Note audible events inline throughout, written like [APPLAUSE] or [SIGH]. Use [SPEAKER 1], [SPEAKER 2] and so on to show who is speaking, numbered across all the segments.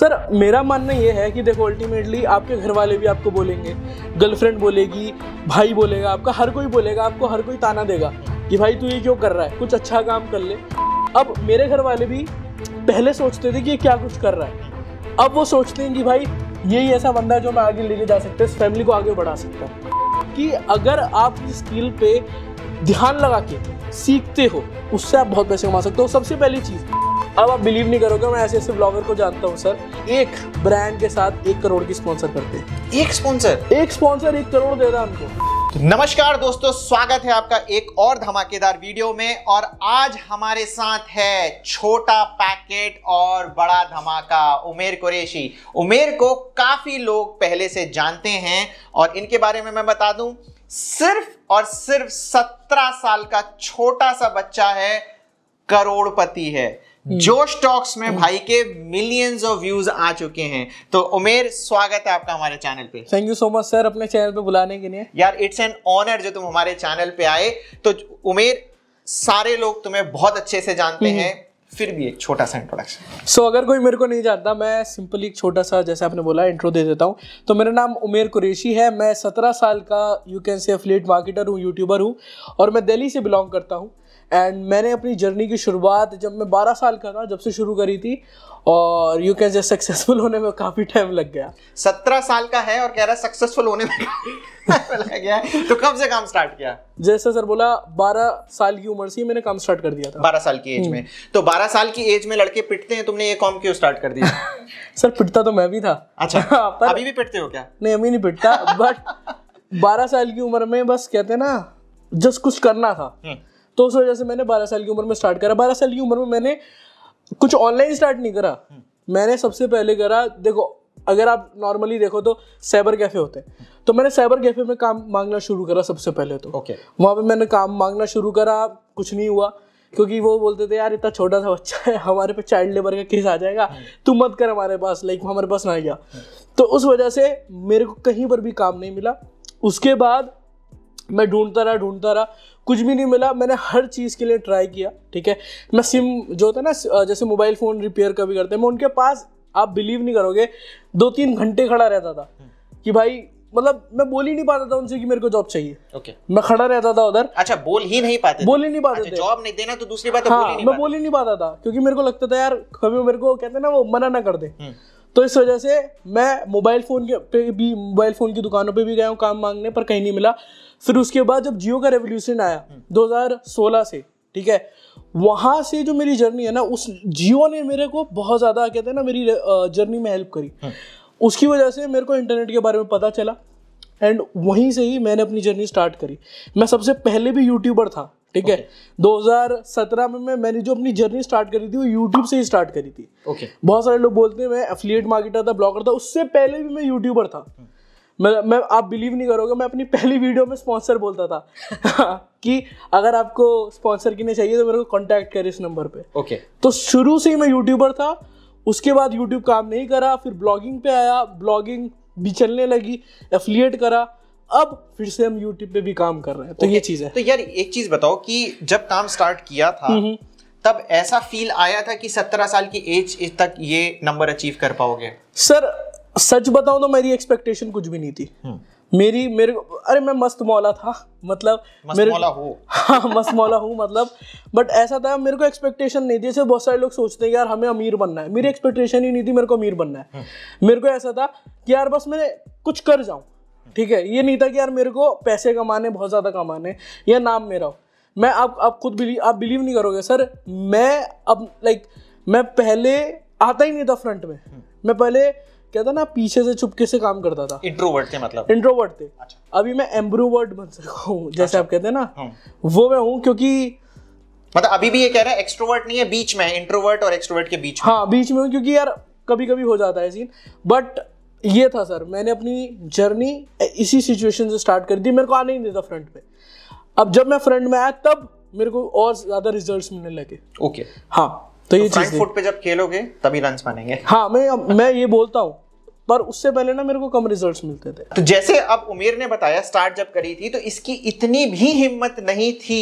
[SPEAKER 1] Sir मेरा मानना ये है कि देखो अल्टीमेटली आपके घर वाले भी आपको बोलेंगे गर्लफ्रेंड बोलेगी भाई बोलेगा आपका हर कोई बोलेगा आपको हर कोई ताना देगा कि भाई तू ये क्यों कर रहा है कुछ अच्छा काम कर ले अब मेरे घर वाले भी पहले सोचते थे कि ये क्या कुछ कर रहा है अब वो सोचते हैं कि भाई यही ऐसा बंदा है जो मैं आगे लेके जा सकता है इस फैमिली को आगे बढ़ा सकता है कि अगर आप इस स्किल पे ध्यान लगा के सीखते हो उससे आप बहुत पैसे कमा सकते हो सबसे पहली चीज़ अब आप बिलीव नहीं करोगे मैं ऐसे ऐसे ब्लॉगर को जानता हूँ सर एक ब्रांड के साथ एक करोड़ की स्पॉन्सर करते हैं एक स्पॉन्सर एक स्पॉन्सर एक करोड़ दे
[SPEAKER 2] रहा है हमको नमस्कार दोस्तों स्वागत है आपका एक और धमाकेदार वीडियो में और आज हमारे साथ है छोटा पैकेट और बड़ा धमाका उमेर कुरेशी उमेर को काफी लोग पहले से जानते हैं और इनके बारे में मैं बता दूं सिर्फ और सिर्फ सत्रह साल का छोटा सा बच्चा है करोड़पति है हम्म। जो स्टॉक्स में हम्म। भाई के मिलियंस ऑफ व्यूज आ चुके हैं तो उमेर स्वागत है आपका हमारे चैनल पे
[SPEAKER 1] thank you so much sir अपने चैनल पे बुलाने के
[SPEAKER 2] लिए यार इट्स एन ऑनर जो तुम हमारे चैनल पे आए तो उमेर सारे लोग तुम्हें बहुत अच्छे से
[SPEAKER 1] जानते हम्म। हैं फिर भी एक छोटा सा इंट्रोडक्शन सो so, अगर कोई मेरे को नहीं जानता मैं सिंपली एक छोटा सा जैसे आपने बोला इंट्रो दे देता हूँ तो मेरा नाम उमेर कुरेशी है मैं सत्रह साल का you can say affiliate marketer हूँ यूट्यूबर हूँ और मैं दिल्ली से बिलोंग करता हूँ एंड मैंने अपनी जर्नी की शुरुआत जब मैं 12 साल का था जब से शुरू करी थी और यू कैन जस्ट सक्सेसफुल होने में काफ़ी टाइम लग गया सत्रह साल का है और कह रहा है सक्सेसफुल होने में
[SPEAKER 2] लग गया तो कब से काम स्टार्ट किया
[SPEAKER 1] जैसे सर बोला 12 साल की उम्र से मैंने काम स्टार्ट
[SPEAKER 2] कर दिया था 12 साल की एज में हम्म। तो 12 साल की एज में लड़के पिटते हैं तुमने ये काम क्यों स्टार्ट कर दिया
[SPEAKER 1] [LAUGHS] सर पिटता तो मैं भी था
[SPEAKER 2] अच्छा [LAUGHS] हाँ, पर अभी भी पिटते हो क्या
[SPEAKER 1] नहीं अभी नहीं पिटता बट [LAUGHS] बारह साल की उम्र में बस कहते ना जस्ट कुछ करना था हम्म। तो उस वजह से मैंने बारह साल की उम्र में स्टार्ट करा बारह साल की उम्र में मैंने कुछ ऑनलाइन स्टार्ट नहीं करा हम्म। मैंने सबसे पहले करा देखो अगर आप नॉर्मली देखो तो साइबर कैफे होते हैं तो मैंने साइबर कैफे में काम मांगना शुरू करा सबसे पहले तो ओके okay. वहाँ पे मैंने काम मांगना शुरू करा कुछ नहीं हुआ क्योंकि वो बोलते थे यार इतना छोटा सा बच्चा है हमारे पे चाइल्ड लेबर का केस आ जाएगा हम्म। तू मत कर हमारे पास लाइक हमारे पास ना गया हम्म। तो उस वजह से मेरे को कहीं पर भी काम नहीं मिला उसके बाद मैं ढूंढता रहा ढूंढता रहा कुछ भी नहीं मिला मैंने हर चीज़ के लिए ट्राई किया ठीक है मैं सिम जो होता है ना जैसे मोबाइल फ़ोन रिपेयर भी करते हैं मैं उनके पास आप बिलीव नहीं करोगे दो तीन घंटे खड़ा रहता था हम्म। कि भाई मतलब मैं बोल ही नहीं पाता था उनसे कि मेरे को जॉब चाहिए ओके okay. मैं खड़ा रहता था उधर अच्छा बोल ही नहीं पाते बोल ही नहीं पाते अच्छा, जॉब नहीं देना तो
[SPEAKER 2] दूसरी बात हाँ, बोल ही हाँ, मैं
[SPEAKER 1] बोल ही नहीं पाता था क्योंकि मेरे को लगता था यार कभी मेरे को कहते ना वो मना ना कर दे हम्म। तो इस वजह से मैं मोबाइल फ़ोन के पे भी मोबाइल फ़ोन की दुकानों पे भी गया हूँ काम मांगने पर कहीं नहीं मिला फिर उसके बाद जब जियो का रेवोल्यूशन आया 2016 से ठीक है वहाँ से जो मेरी जर्नी है ना उस जियो ने मेरे को बहुत ज़्यादा कहते हैं ना मेरी जर्नी में हेल्प करी हाँ। उसकी वजह से मेरे को इंटरनेट के बारे में पता चला एंड वहीं से ही मैंने अपनी जर्नी स्टार्ट करी मैं सबसे पहले भी यूट्यूबर था ठीक है okay. 2017 में मैं मैंने जो अपनी जर्नी स्टार्ट करी थी वो यूट्यूब से ही स्टार्ट करी थी ओके okay. बहुत सारे लोग बोलते हैं मैं एफिलिएट मार्केटर था ब्लॉगर था उससे पहले भी मैं यूट्यूबर था hmm. मैं मैं आप बिलीव नहीं करोगे मैं अपनी पहली वीडियो में स्पॉन्सर बोलता था हाँ, कि अगर आपको स्पॉन्सर के लिए चाहिए तो मेरे को कांटेक्ट करें इस नंबर पे ओके okay. तो शुरू से ही मैं यूट्यूबर था उसके बाद यूट्यूब काम नहीं करा फिर ब्लॉगिंग पे आया ब्लॉगिंग भी चलने लगी एफिलिएट करा अब फिर से हम यूट्यूब पे भी काम कर रहे हैं तो okay. ये चीज़ है
[SPEAKER 2] तो यार एक चीज़ बताओ कि जब काम स्टार्ट किया था हम्म, हम्म। तब ऐसा फील आया था कि सत्रह साल की एज तक ये नंबर अचीव कर
[SPEAKER 1] पाओगे सर सच बताऊं तो मेरी एक्सपेक्टेशन कुछ भी नहीं थी हम्म। मेरी मेरे अरे मैं मस्त मौला था मतलब मस्त मेरे मौला हूँ [LAUGHS] हाँ मस्त मौला हूँ मतलब बट ऐसा था मेरे को एक्सपेक्टेशन नहीं थी जैसे बहुत सारे लोग सोचते हैं यार हमें अमीर बनना है मेरी एक्सपेक्टेशन हम्म। ही नहीं थी मेरे को अमीर बनना है हम्म। मेरे को ऐसा था कि यार बस मैं कुछ कर जाऊँ ठीक है ये नहीं था कि यार मेरे को पैसे कमाने बहुत ज़्यादा कमाने या नाम मेरा हो मैं आप आप खुद बिलीव आप बिलीव नहीं करोगे सर मैं अब लाइक मैं पहले आता ही नहीं था फ्रंट में मैं पहले क्या था ना पीछे से चुपके से काम करता था
[SPEAKER 2] इंट्रोवर्ट थे मतलब
[SPEAKER 1] इंट्रोवर्ट थे अच्छा। अभी मैं एम्ब्रोवर्ट बन सकता हूँ जैसे अच्छा। आप कहते हैं ना हम्म। वो मैं हूँ क्योंकि मतलब अभी भी ये कह रहा
[SPEAKER 2] है एक्सट्रोवर्ट नहीं है बीच में इंट्रोवर्ट और एक्सट्रोवर्ट के बीच में
[SPEAKER 1] हाँ बीच में हूँ क्योंकि यार कभी कभी हो जाता है सीन बट ये था सर मैंने अपनी जर्नी इसी सिचुएशन से स्टार्ट कर दी मेरे को आने ही नहीं था फ्रंट पे अब जब मैं फ्रंट में आया तब मेरे को और ज़्यादा रिजल्ट्स मिलने लगे
[SPEAKER 2] ओके okay. हाँ तो ये तो चीज फुट
[SPEAKER 1] पे जब खेलोगे
[SPEAKER 2] तभी रन बनेंगे [LAUGHS]
[SPEAKER 1] हाँ मैं मैं ये बोलता हूँ पर उससे पहले ना मेरे को कम रिजल्ट्स मिलते थे तो
[SPEAKER 2] जैसे अब उमेर ने बताया स्टार्ट जब करी थी तो इसकी इतनी भी हिम्मत नहीं थी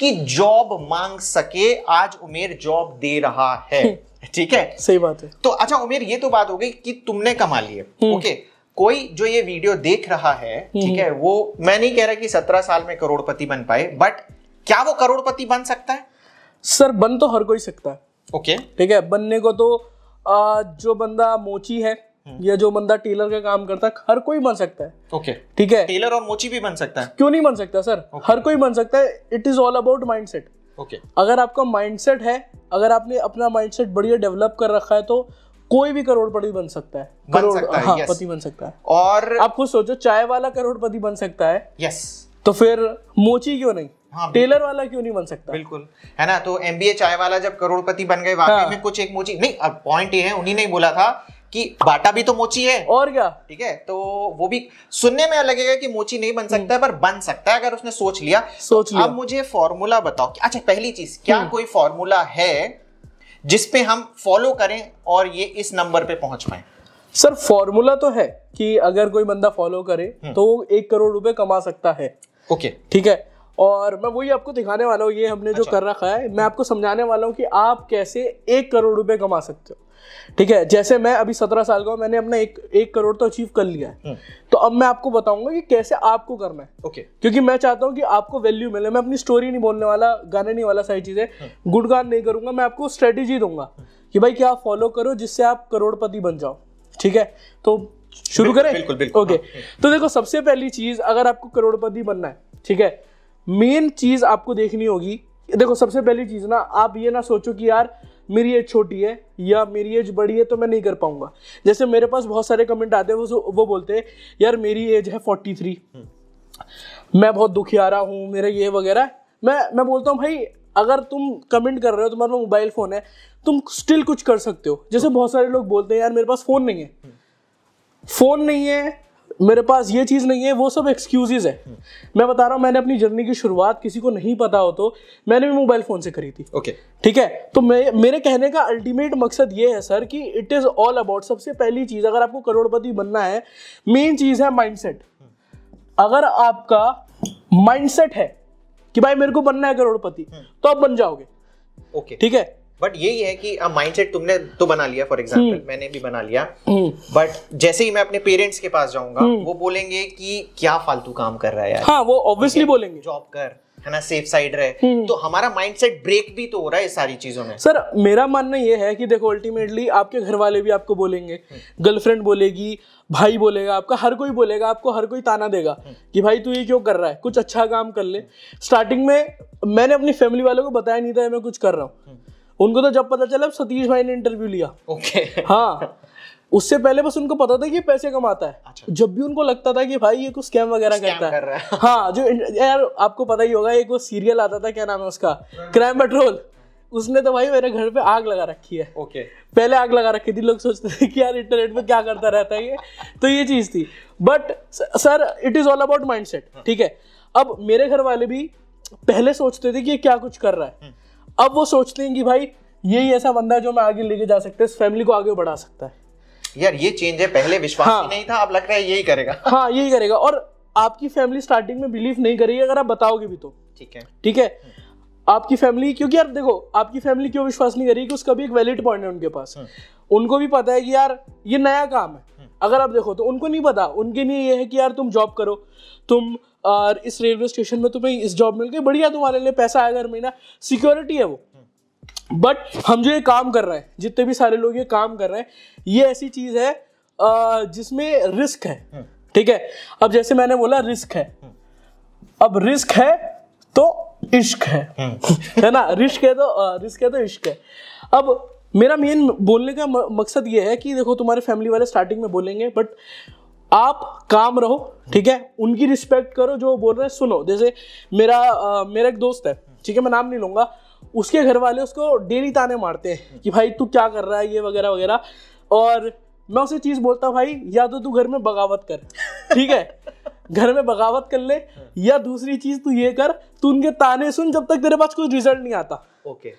[SPEAKER 2] कि जॉब मांग सके आज उमेर जॉब दे रहा है हम्म। ठीक है सही बात है तो अच्छा उमेर ये तो बात हो गई कि तुमने कमा लिए हम्म। ओके कोई जो ये वीडियो देख रहा है हम्म। ठीक है वो मैं नहीं कह रहा कि सत्रह साल में करोड़पति बन पाए बट क्या वो करोड़पति बन सकता है
[SPEAKER 1] सर बन तो हर कोई सकता है ओके ठीक है बनने को तो आ, जो बंदा मोची है हम्म। या जो बंदा टेलर का काम करता है हर कोई बन सकता है ओके okay. ठीक है टेलर और मोची भी बन सकता है क्यों नहीं बन सकता सर okay. हर कोई बन सकता है it is all about mindset okay अगर आपका माइंडसेट है अगर आपने अपना माइंडसेट बढ़िया डेवलप कर रखा है तो कोई भी करोड़पति बन सकता है बन करोड़ हाँ, पति बन सकता है और आप खुद सोचो चाय वाला करोड़पति बन सकता है यस तो फिर मोची क्यों नहीं हाँ, टेलर वाला क्यों नहीं बन सकता बिल्कुल है ना
[SPEAKER 2] तो एम चाय वाला जब करोड़पति बन गए वाकई हाँ। में कुछ एक मोची नहीं अब पॉइंट ये है उन्हीं ने बोला था कि बाटा भी तो मोची है और क्या ठीक है तो वो भी सुनने में लगेगा कि मोची नहीं बन सकता हम्म। है पर बन सकता है अगर उसने सोच लिया तो सोच लिया अब मुझे फॉर्मूला बताओ अच्छा पहली चीज क्या हम्म। कोई फॉर्मूला है जिसपे हम फॉलो करें और ये इस नंबर पे पहुंच
[SPEAKER 1] पाए सर फॉर्मूला तो है कि अगर कोई बंदा फॉलो करे हम्म। तो एक करोड़ रुपए कमा सकता है ओके ठीक है और मैं वही आपको दिखाने वाला हूँ ये हमने अच्छा। जो कर रखा है मैं आपको समझाने वाला हूँ कि आप कैसे एक करोड़ रुपए कमा सकते हो ठीक है जैसे मैं अभी सत्रह साल का हूँ मैंने अपना एक एक करोड़ तो अचीव कर लिया है हम्म। तो अब मैं आपको बताऊंगा कि कैसे आपको करना है ओके क्योंकि मैं चाहता हूँ कि आपको वैल्यू मिले मैं अपनी स्टोरी नहीं बोलने वाला गाने नहीं वाला सारी चीज़ें हम्म। गुडगान नहीं करूंगा मैं आपको स्ट्रेटेजी दूंगा कि भाई क्या फॉलो करो जिससे आप करोड़पति बन जाओ ठीक है तो शुरू करें बिल्कुल बिल्कुल ओके हाँ, हाँ। तो देखो सबसे पहली चीज़ अगर आपको करोड़पति बनना है ठीक है मेन चीज़ आपको देखनी होगी देखो सबसे पहली चीज़ ना आप ये ना सोचो कि यार मेरी एज छोटी है या मेरी एज बड़ी है तो मैं नहीं कर पाऊंगा जैसे मेरे पास बहुत सारे कमेंट आते हैं वो वो बोलते हैं यार मेरी एज है फोर्टी थ्री मैं बहुत दुखी आ रहा हूँ मेरा ये वगैरह मैं मैं बोलता हूँ भाई अगर तुम कमेंट कर रहे हो तुम्हारे पास मोबाइल फ़ोन है तुम स्टिल कुछ कर सकते हो जैसे बहुत सारे लोग बोलते हैं यार मेरे पास फ़ोन नहीं है फ़ोन नहीं है मेरे पास ये चीज़ नहीं है वो सब एक्सक्यूजेज है मैं बता रहा हूँ मैंने अपनी जर्नी की शुरुआत किसी को नहीं पता हो तो मैंने भी मोबाइल फ़ोन से करी थी ओके okay. ठीक है तो मैं मेरे कहने का अल्टीमेट मकसद ये है सर कि इट इज़ ऑल अबाउट सबसे पहली चीज़ अगर आपको करोड़पति बनना है मेन चीज़ है माइंड अगर आपका माइंड है कि भाई मेरे को बनना है करोड़पति हम्म। तो आप बन जाओगे
[SPEAKER 2] ओके okay. ठीक है बट यही है कि अब माइंडसेट तुमने तो बना लिया
[SPEAKER 1] फॉर एग्जांपल हम्म।
[SPEAKER 2] मैंने भी बना लिया
[SPEAKER 1] बट
[SPEAKER 2] हम्म। जैसे ही मैं अपने पेरेंट्स के पास जाऊंगा हम्म। वो बोलेंगे कि क्या फालतू काम कर रहा है यार हाँ, वो ऑब्वियसली बोलेंगे जॉब कर है ना सेफ साइड रहे तो हमारा माइंडसेट ब्रेक भी तो हो रहा है सारी चीजों में
[SPEAKER 1] सर मेरा मानना यह है कि देखो अल्टीमेटली आपके घर वाले भी आपको बोलेंगे गर्लफ्रेंड बोलेगी भाई बोलेगा आपका हर कोई बोलेगा आपको हर कोई ताना देगा कि भाई तू ये क्यों कर रहा है कुछ अच्छा काम कर ले स्टार्टिंग में मैंने अपनी फैमिली वालों को बताया नहीं था मैं कुछ कर रहा हूँ उनको तो जब पता चला सतीश भाई ने इंटरव्यू लिया ओके okay. हाँ उससे पहले बस उनको पता था कि पैसे कमाता है अच्छा। जब भी उनको लगता था कि भाई ये कुछ स्कैम वगैरह करता कर है हाँ जो यार आपको पता ही होगा एक वो सीरियल आता था क्या नाम है उसका क्राइम पेट्रोल उसने तो भाई मेरे घर पे आग लगा रखी है ओके पहले आग लगा रखी थी लोग सोचते थे कि यार इंटरनेट पे क्या करता रहता है ये तो ये चीज थी but sir it is all about mind ठीक है अब मेरे घर वाले भी पहले सोचते थे कि ये क्या कुछ कर रहा है हम्म। अब वो सोचते हैं कि भाई यही ऐसा बंदा है जो मैं आगे लेके जा सकता है इस फैमिली को आगे बढ़ा सकता है
[SPEAKER 2] यार ये चेंज है पहले विश्वास हाँ, नहीं था अब लग रहा है यही करेगा [LAUGHS]
[SPEAKER 1] हाँ यही करेगा और आपकी फैमिली स्टार्टिंग में बिलीव नहीं करेगी अगर आप बताओगे भी तो ठीक है ठीक है आपकी फैमिली क्योंकि यार देखो आपकी फैमिली क्यों विश्वास नहीं करेगी उसका भी एक वैलिड पॉइंट है उनके पास हम्म। उनको भी पता है कि यार ये नया काम है हम्म। अगर आप देखो तो उनको नहीं पता उनके लिए ये है कि यार तुम जॉब करो तुम और इस रेलवे स्टेशन में तुम्हें इस जॉब मिल गई बढ़िया तुम्हारे लिए पैसा आएगा हर महीना सिक्योरिटी है वो बट हम जो ये काम कर रहे हैं जितने भी सारे लोग ये काम कर रहे हैं ये ऐसी चीज है जिसमें रिस्क है हम्म। ठीक है अब जैसे मैंने बोला रिस्क है हम्म। अब रिस्क है तो इश्क है हम्म। [LAUGHS] है ना रिस्क है तो रिस्क है तो इश्क है अब मेरा मेन बोलने का मकसद ये है कि देखो तुम्हारे फैमिली वाले स्टार्टिंग में बोलेंगे बट आप काम रहो ठीक है उनकी रिस्पेक्ट करो जो बोल रहे हैं सुनो जैसे मेरा मेरा एक दोस्त है ठीक है मैं नाम नहीं लूंगा उसके घर वाले उसको डेली ताने मारते हैं कि भाई तू क्या कर रहा है ये वगैरह वगैरह और मैं उसे चीज़ बोलता हूँ भाई या तो तू घर में बगावत कर ठीक है घर में बगावत कर ले या दूसरी चीज़ तू ये कर तू उनके ताने सुन जब तक तेरे पास कुछ रिजल्ट नहीं आता ओके okay.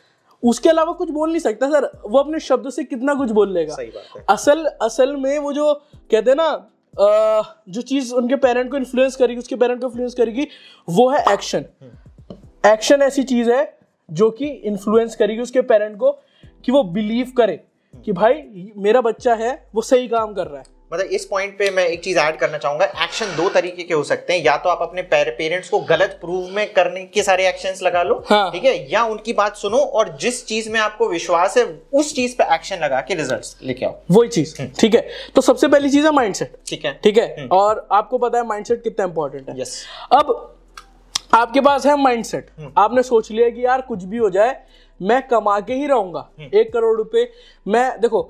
[SPEAKER 1] उसके अलावा कुछ बोल नहीं सकता सर वो अपने शब्द से कितना कुछ बोल लेगा सही बात है असल असल में वो जो कहते हैं ना जो चीज़ उनके पेरेंट को इन्फ्लुएंस करेगी उसके पेरेंट को इन्फ्लुएंस करेगी वो है एक्शन एक्शन ऐसी चीज़ है जो कि इन्फ्लुएंस करेगी उसके पेरेंट को कि वो बिलीव करे कि भाई मेरा बच्चा है वो सही काम कर रहा है
[SPEAKER 2] मतलब इस पॉइंट पे मैं एक चीज़ ऐड करना चाहूंगा एक्शन दो तरीके के हो सकते हैं या तो आप अपने पेरेंट्स को गलत प्रूव में करने के सारे एक्शन लगा लो हाँ। ठीक हाँ। है या उनकी बात सुनो और जिस चीज में आपको विश्वास है उस चीज पे एक्शन लगा के रिजल्ट लेके
[SPEAKER 1] आओ वही चीज हम्म। ठीक है तो सबसे पहली चीज है माइंड ठीक है ठीक है हम्म। और आपको पता है माइंड कितना इंपॉर्टेंट है यस अब आपके पास है माइंडसेट हम्म। आपने सोच लिया कि यार कुछ भी हो जाए मैं कमा के ही रहूंगा एक करोड़ रुपए मैं देखो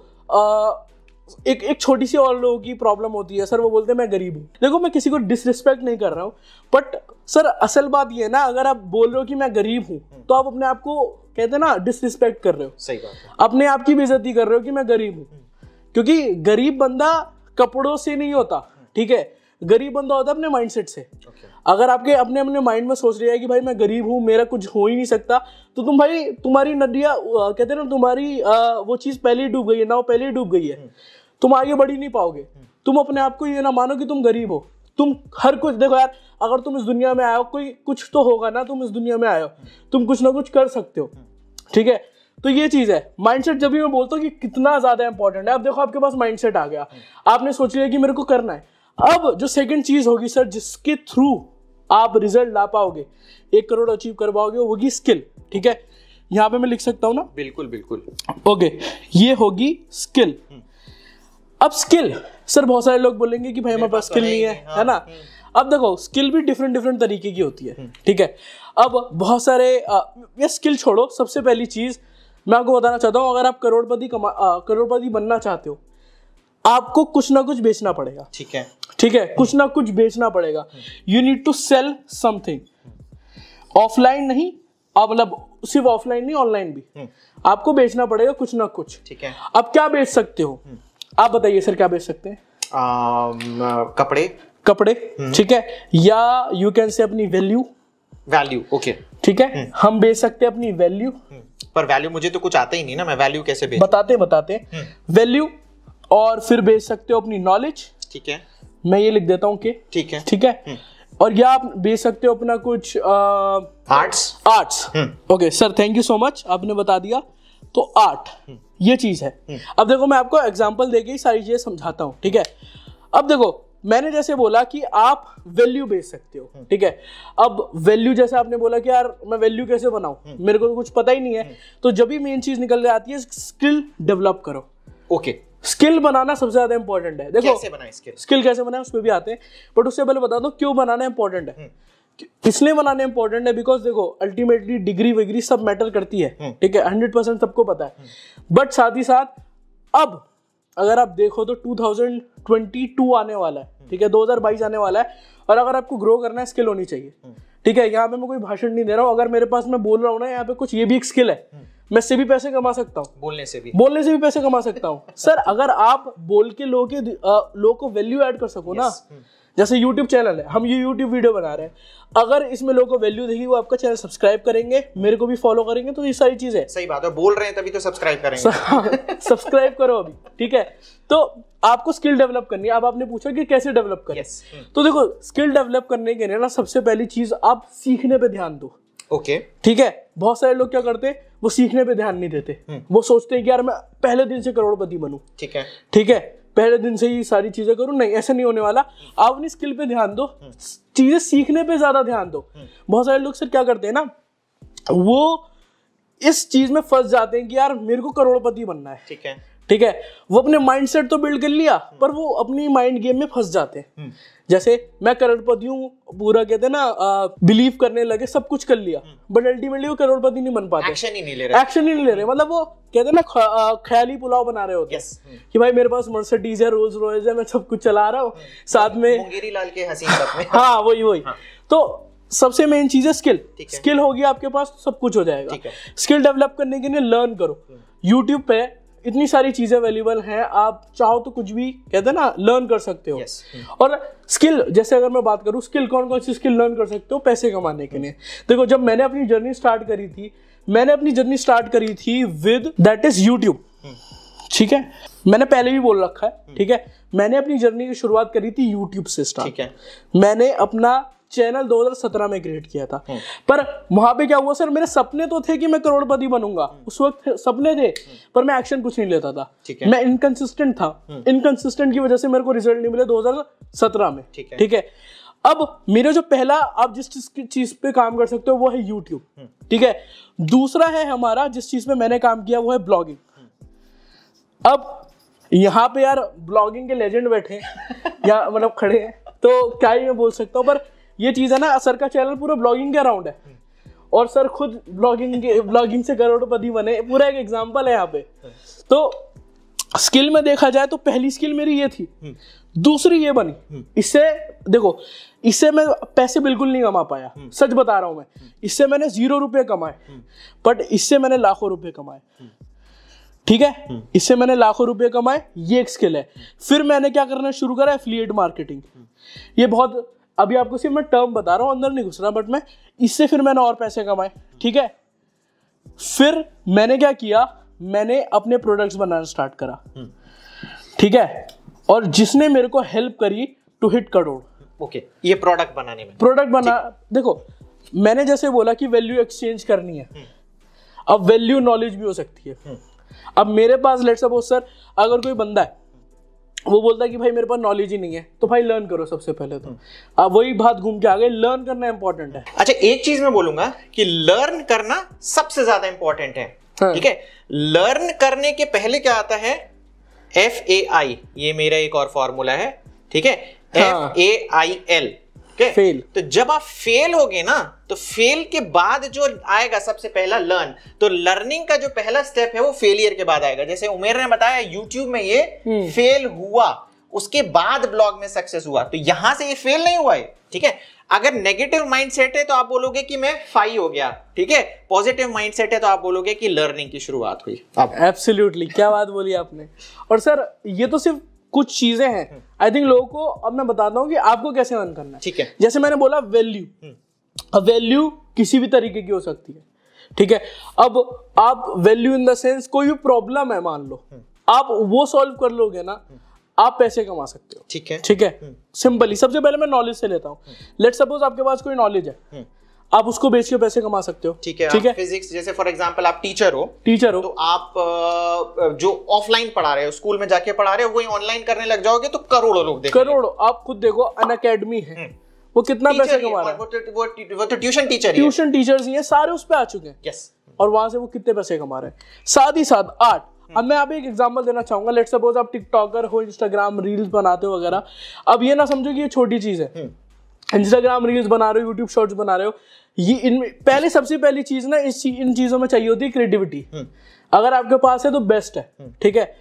[SPEAKER 1] एक एक छोटी सी और लोगों की प्रॉब्लम होती है सर वो बोलते हैं मैं गरीब हूँ देखो मैं किसी को डिसरिस्पेक्ट नहीं कर रहा हूँ बट सर असल बात ये है ना अगर आप बोल रहे हो कि मैं गरीब हूँ हम्म। तो आप अपने आप को कहते हैं ना डिसरिस्पेक्ट कर रहे हो सही बात है अपने आप की बेजती कर रहे हो कि मैं गरीब हूँ हम्म। क्योंकि गरीब बंदा कपड़ों से नहीं होता हम्म। ठीक है गरीब बंदा होता है अपने माइंडसेट से okay. अगर आपके अपने अपने माइंड में सोच रहे हैं कि भाई मैं गरीब हूँ मेरा कुछ हो ही नहीं सकता तो तुम भाई तुम्हारी नदिया कहते हैं ना तुम्हारी आ, वो चीज़ पहले ही डूब गई है ना वो पहले ही डूब गई है तुम आगे बढ़ ही नहीं पाओगे हम्म। तुम अपने आप को ये ना मानो कि तुम गरीब हो तुम हर कुछ देखो यार अगर तुम इस दुनिया में आयो कोई कुछ तो होगा ना तुम इस दुनिया में आयो हम्म। तुम कुछ ना कुछ कर सकते हो हम्म। ठीक है तो ये चीज़ है माइंडसेट जब भी मैं बोलता हूँ कि कितना ज़्यादा इंपॉर्टेंट है अब देखो आपके पास माइंडसेट आ गया आपने सोच लिया कि मेरे को करना है अब जो सेकंड चीज़ होगी सर जिसके थ्रू आप रिजल्ट ला पाओगे एक करोड़ अचीव कर पाओगे होगी स्किल ठीक है यहाँ पे मैं लिख सकता हूँ ना बिल्कुल बिल्कुल ओके ये होगी स्किल अब स्किल सर बहुत सारे लोग बोलेंगे कि भाई हमारे पास स्किल तो नहीं है हाँ, है ना हाँ। अब देखो स्किल भी डिफरेंट डिफरेंट तरीके की होती है हम्म। ठीक है अब बहुत सारे ये स्किल छोड़ो सबसे पहली चीज़ मैं आपको बताना चाहता हूँ अगर आप करोड़पति कमा करोड़पति बनना चाहते हो आपको कुछ ना कुछ बेचना पड़ेगा ठीक है ठीक है कुछ ना कुछ बेचना पड़ेगा you need to sell something offline नहीं अब मतलब सिर्फ ऑफलाइन नहीं ऑनलाइन भी हम्म। आपको बेचना पड़ेगा कुछ ना कुछ ठीक है अब क्या बेच सकते हो हम्म। आप बताइए सर क्या बेच सकते हैं कपड़े कपड़े हम्म। ठीक है या यू कैन से अपनी वैल्यू वैल्यू ओके ठीक है हम्म। हम बेच सकते हैं अपनी वैल्यू हम्म।
[SPEAKER 2] पर वैल्यू मुझे तो कुछ आता ही नहीं ना मैं वैल्यू कैसे बेच बताते बताते वैल्यू और फिर
[SPEAKER 1] बेच सकते हो अपनी नॉलेज ठीक है मैं ये लिख देता हूँ ठीक है ठीक है और या आप बेच सकते हो अपना कुछ arts arts okay sir thank you so much आपने बता दिया तो आर्ट ये चीज़ है हम्म। अब देखो मैं आपको एग्जाम्पल देके ही सारी चीज़ें समझाता हूँ ठीक है अब देखो मैंने जैसे बोला कि आप वैल्यू बेच सकते हो हम्म। ठीक है अब वैल्यू जैसे आपने बोला कि यार मैं वैल्यू कैसे बनाऊं हम्म। मेरे को तो कुछ पता ही नहीं है तो जब भी मेन चीज निकल आती है स्किल डेवलप करो ओके स्किल बनाना सबसे ज्यादा इंपॉर्टेंट है देखो कैसे बनाए स्किल स्किल कैसे बनाए उसमें भी आते हैं बट उससे पहले बता दो क्यों बनाना इंपॉर्टेंट है इसलिए बनाने इंपॉर्टेंट है बिकॉज देखो अल्टीमेटली डिग्री वगैरह सब मैटर करती है हम्म। ठीक है हंड्रेड परसेंट सबको पता है बट साथ ही साथ अब अगर आप देखो तो 2022 आने वाला है हम्म। ठीक है 2022 आने वाला है और अगर आपको ग्रो करना है स्किल होनी चाहिए हम्म। ठीक है यहाँ पे मैं कोई भाषण नहीं दे रहा हूँ अगर मेरे पास मैं बोल रहा हूँ ना यहाँ पे कुछ ये भी एक स्किल है मैं इससे भी पैसे कमा सकता हूँ
[SPEAKER 2] बोलने से भी बोलने
[SPEAKER 1] से भी पैसे कमा सकता हूँ सर [LAUGHS] अगर आप बोल के लोगों के लोग को वैल्यू एड कर सको yes. ना जैसे YouTube चैनल है हम ये YouTube वीडियो बना रहे हैं अगर इसमें लोगों को वैल्यू देगी वो आपका चैनल सब्सक्राइब करेंगे मेरे को भी फॉलो करेंगे तो ये सारी चीजें सही बात है बोल रहे हैं तभी तो सब्सक्राइब करेंगे सब्सक्राइब [LAUGHS] करो अभी ठीक है तो आपको स्किल डेवलप करनी है अब आपने पूछा कि कैसे डेवलप करें yes. हम्म। तो देखो स्किल डेवलप करने के लिए ना सबसे पहली चीज आप सीखने पर ध्यान दो ओके okay. ठीक है बहुत सारे लोग क्या करते हैं वो सीखने पे ध्यान नहीं देते हम्म। वो सोचते हैं कि यार मैं पहले दिन से करोड़पति बनूं ठीक है ठीक है पहले दिन से ही सारी चीज़ें करूं नहीं ऐसे नहीं होने वाला आप अपनी स्किल पे ध्यान दो हम्म। चीज़ें सीखने पे ज़्यादा ध्यान दो हम्म। बहुत सारे लोग सर क्या करते हैं ना वो इस चीज़ में फंस जाते हैं कि यार मेरे को करोड़पति बनना है ठीक है ठीक है वो अपने माइंडसेट तो बिल्ड कर लिया हम्म। पर वो अपनी माइंड गेम में फंस जाते हैं जैसे मैं करोड़पति हूँ पूरा कहते ना बिलीव करने लगे सब कुछ कर लिया बट हम्म। अल्टीमेटली वो करोड़पति नहीं बन पाते एक्शन ही नहीं ले रहे एक्शन ही नहीं ले रहे मतलब वो कहते ना ख्याली पुलाव बना रहे होते yes. हम्म। कि भाई मेरे पास मर्सिडीज है रोज रोज है मैं सब कुछ चला रहा हूँ हम्म। साथ में लाल के हसीन [LAUGHS] हाँ वही वही हाँ। तो सबसे मेन चीज है स्किल स्किल होगी आपके पास तो सब कुछ हो जाएगा स्किल डेवलप करने के लिए लर्न करो यूट्यूब पे इतनी सारी चीज़ें अवेलेबल हैं आप चाहो तो कुछ भी कहते हैं ना लर्न कर सकते हो yes. Hmm. और स्किल जैसे अगर मैं बात करूँ स्किल कौन कौन सी स्किल लर्न कर सकते हो पैसे कमाने के लिए hmm. देखो जब मैंने अपनी जर्नी स्टार्ट करी थी मैंने अपनी जर्नी स्टार्ट करी थी विद दैट इज़ यूट्यूब ठीक है मैंने पहले भी बोल रखा है hmm. ठीक है मैंने अपनी जर्नी की शुरुआत करी थी यूट्यूब से स्टार्ट मैंने अपना चैनल 2017 में क्रिएट किया था हम्म। पर वहां पे क्या हुआ सर मेरे सपने तो थे कि मैं करोड़पति बनूंगा हम्म। उस वक्त सपने थे हम्म। पर मैं एक्शन कुछ नहीं लेता था मैं इनकंसिस्टेंट था इनकंसिस्टेंट की वजह से मेरे को रिजल्ट नहीं मिले 2017 में ठीक है अब मेरा जो पहला आप जिस चीज पे काम कर सकते हो वो है यूट्यूब ठीक है दूसरा है हमारा जिस चीज पे मैंने काम किया वो है ब्लॉगिंग अब यहाँ पे यार ब्लॉगिंग के लेजेंड बैठे [LAUGHS] या मतलब खड़े हैं तो क्या ही मैं बोल सकता हूँ पर ये चीज़ है ना सर का चैनल पूरा ब्लॉगिंग के अराउंड है और सर खुद ब्लॉगिंग ब्लॉगिंग से करोड़पति बने पूरा एक एग्जाम्पल है यहाँ पे तो स्किल में देखा जाए तो पहली स्किल मेरी ये थी हम्म। दूसरी ये बनी हम्म। इससे देखो इससे मैं पैसे बिल्कुल नहीं कमा पाया हम्म। सच बता रहा हूं मैं इससे मैंने जीरो रुपये कमाए बट इससे मैंने लाखों रुपये कमाए ठीक है इससे मैंने लाखों रुपए कमाए ये एक स्किल है फिर मैंने क्या करना शुरू करा एफिलिएट मार्केटिंग ये बहुत अभी आपको सिर्फ मैं टर्म बता रहा हूँ अंदर नहीं घुस रहा बट मैं इससे फिर मैंने और पैसे कमाए ठीक है फिर मैंने क्या किया मैंने अपने प्रोडक्ट्स बनाना स्टार्ट करा हम्म। ठीक है और जिसने मेरे को हेल्प करी टू हिट करोड़ ओके
[SPEAKER 2] ये प्रोडक्ट बनाने में
[SPEAKER 1] प्रोडक्ट बना देखो मैंने जैसे बोला कि वैल्यू एक्सचेंज करनी है हम्म। अब वैल्यू नॉलेज भी हो सकती है हम्म। अब मेरे पास लेट सपोज सर अगर कोई बंदा है वो बोलता है कि भाई मेरे पास नॉलेज ही नहीं है तो भाई लर्न करो सबसे पहले तो आप वही बात घूम के आ गए लर्न करना इंपॉर्टेंट है अच्छा एक चीज मैं बोलूंगा कि लर्न करना सबसे ज्यादा इंपॉर्टेंट है
[SPEAKER 2] हाँ। ठीक है लर्न करने के पहले क्या आता है एफ ए आई ये मेरा एक और फॉर्मूला है ठीक है F A I L okay fail तो जब आप फेल हो गए ना तो फेल के बाद जो आएगा सबसे पहला लर्न तो लर्निंग का जो पहला स्टेप है वो फेलियर के बाद आएगा जैसे उमेर ने बताया यूट्यूब में ये फेल हम्म. हुआ उसके बाद ब्लॉग में सक्सेस हुआ तो यहां से ये फेल नहीं हुआ है ठीक है अगर नेगेटिव माइंडसेट है तो आप बोलोगे कि मैं फाई हो गया ठीक है पॉजिटिव माइंडसेट है तो आप बोलोगे कि लर्निंग की शुरुआत
[SPEAKER 1] हुई एब्सोल्युटली क्या बात बोली आपने और सर ये तो सिर्फ कुछ चीजें हैं आई थिंक लोगों को अब मैं बताता हूँ कि आपको कैसे अर्न करना है ठीक है जैसे मैंने बोला वैल्यू हम्म। अब वैल्यू किसी भी तरीके की हो सकती है ठीक है अब आप वैल्यू इन द सेंस कोई भी प्रॉब्लम है मान लो हम्म। आप वो सॉल्व कर लोगे ना हम्म। आप पैसे कमा सकते हो ठीक है ठीक है सिंपली सबसे पहले मैं नॉलेज से लेता हूँ लेट सपोज आपके पास कोई नॉलेज है आप उसको बेच के पैसे कमा सकते हो ठीक है ठीक है
[SPEAKER 2] फिजिक्स जैसे फॉर एग्जांपल आप टीचर हो टीचर हो तो आप जो ऑफलाइन पढ़ा रहे हो स्कूल में जाके पढ़ा रहे हो वही ऑनलाइन करने
[SPEAKER 1] लग जाओगे तो करोड़ों लोग देखो करोड़ों आप खुद देखो अन अकेडमी है हम्म। वो कितना पैसे कमा रहा है वो तो, वो, तो, ट्यूशन टीचर ट्यूशन टीचर्स ही है सारे उस पर आ चुके हैं यस और वहां से वो कितने पैसे कमा रहे हैं साथ ही साथ आर्ट हम्म। अब मैं आप एक एग्जांपल देना चाहूंगा लेट सपोज आप टिकटॉकर हो इंस्टाग्राम रील्स बनाते हो वगैरह अब ये ना समझो कि ये छोटी चीज है हम्म। इंस्टाग्राम रील्स बना रहे हो यूट्यूब शॉर्ट्स बना रहे हो ये इनमें पहले सबसे पहली चीज ना इस चीज, इन चीजों में चाहिए होती है क्रिएटिविटी हम्म। अगर आपके पास है तो बेस्ट है हम्म। ठीक है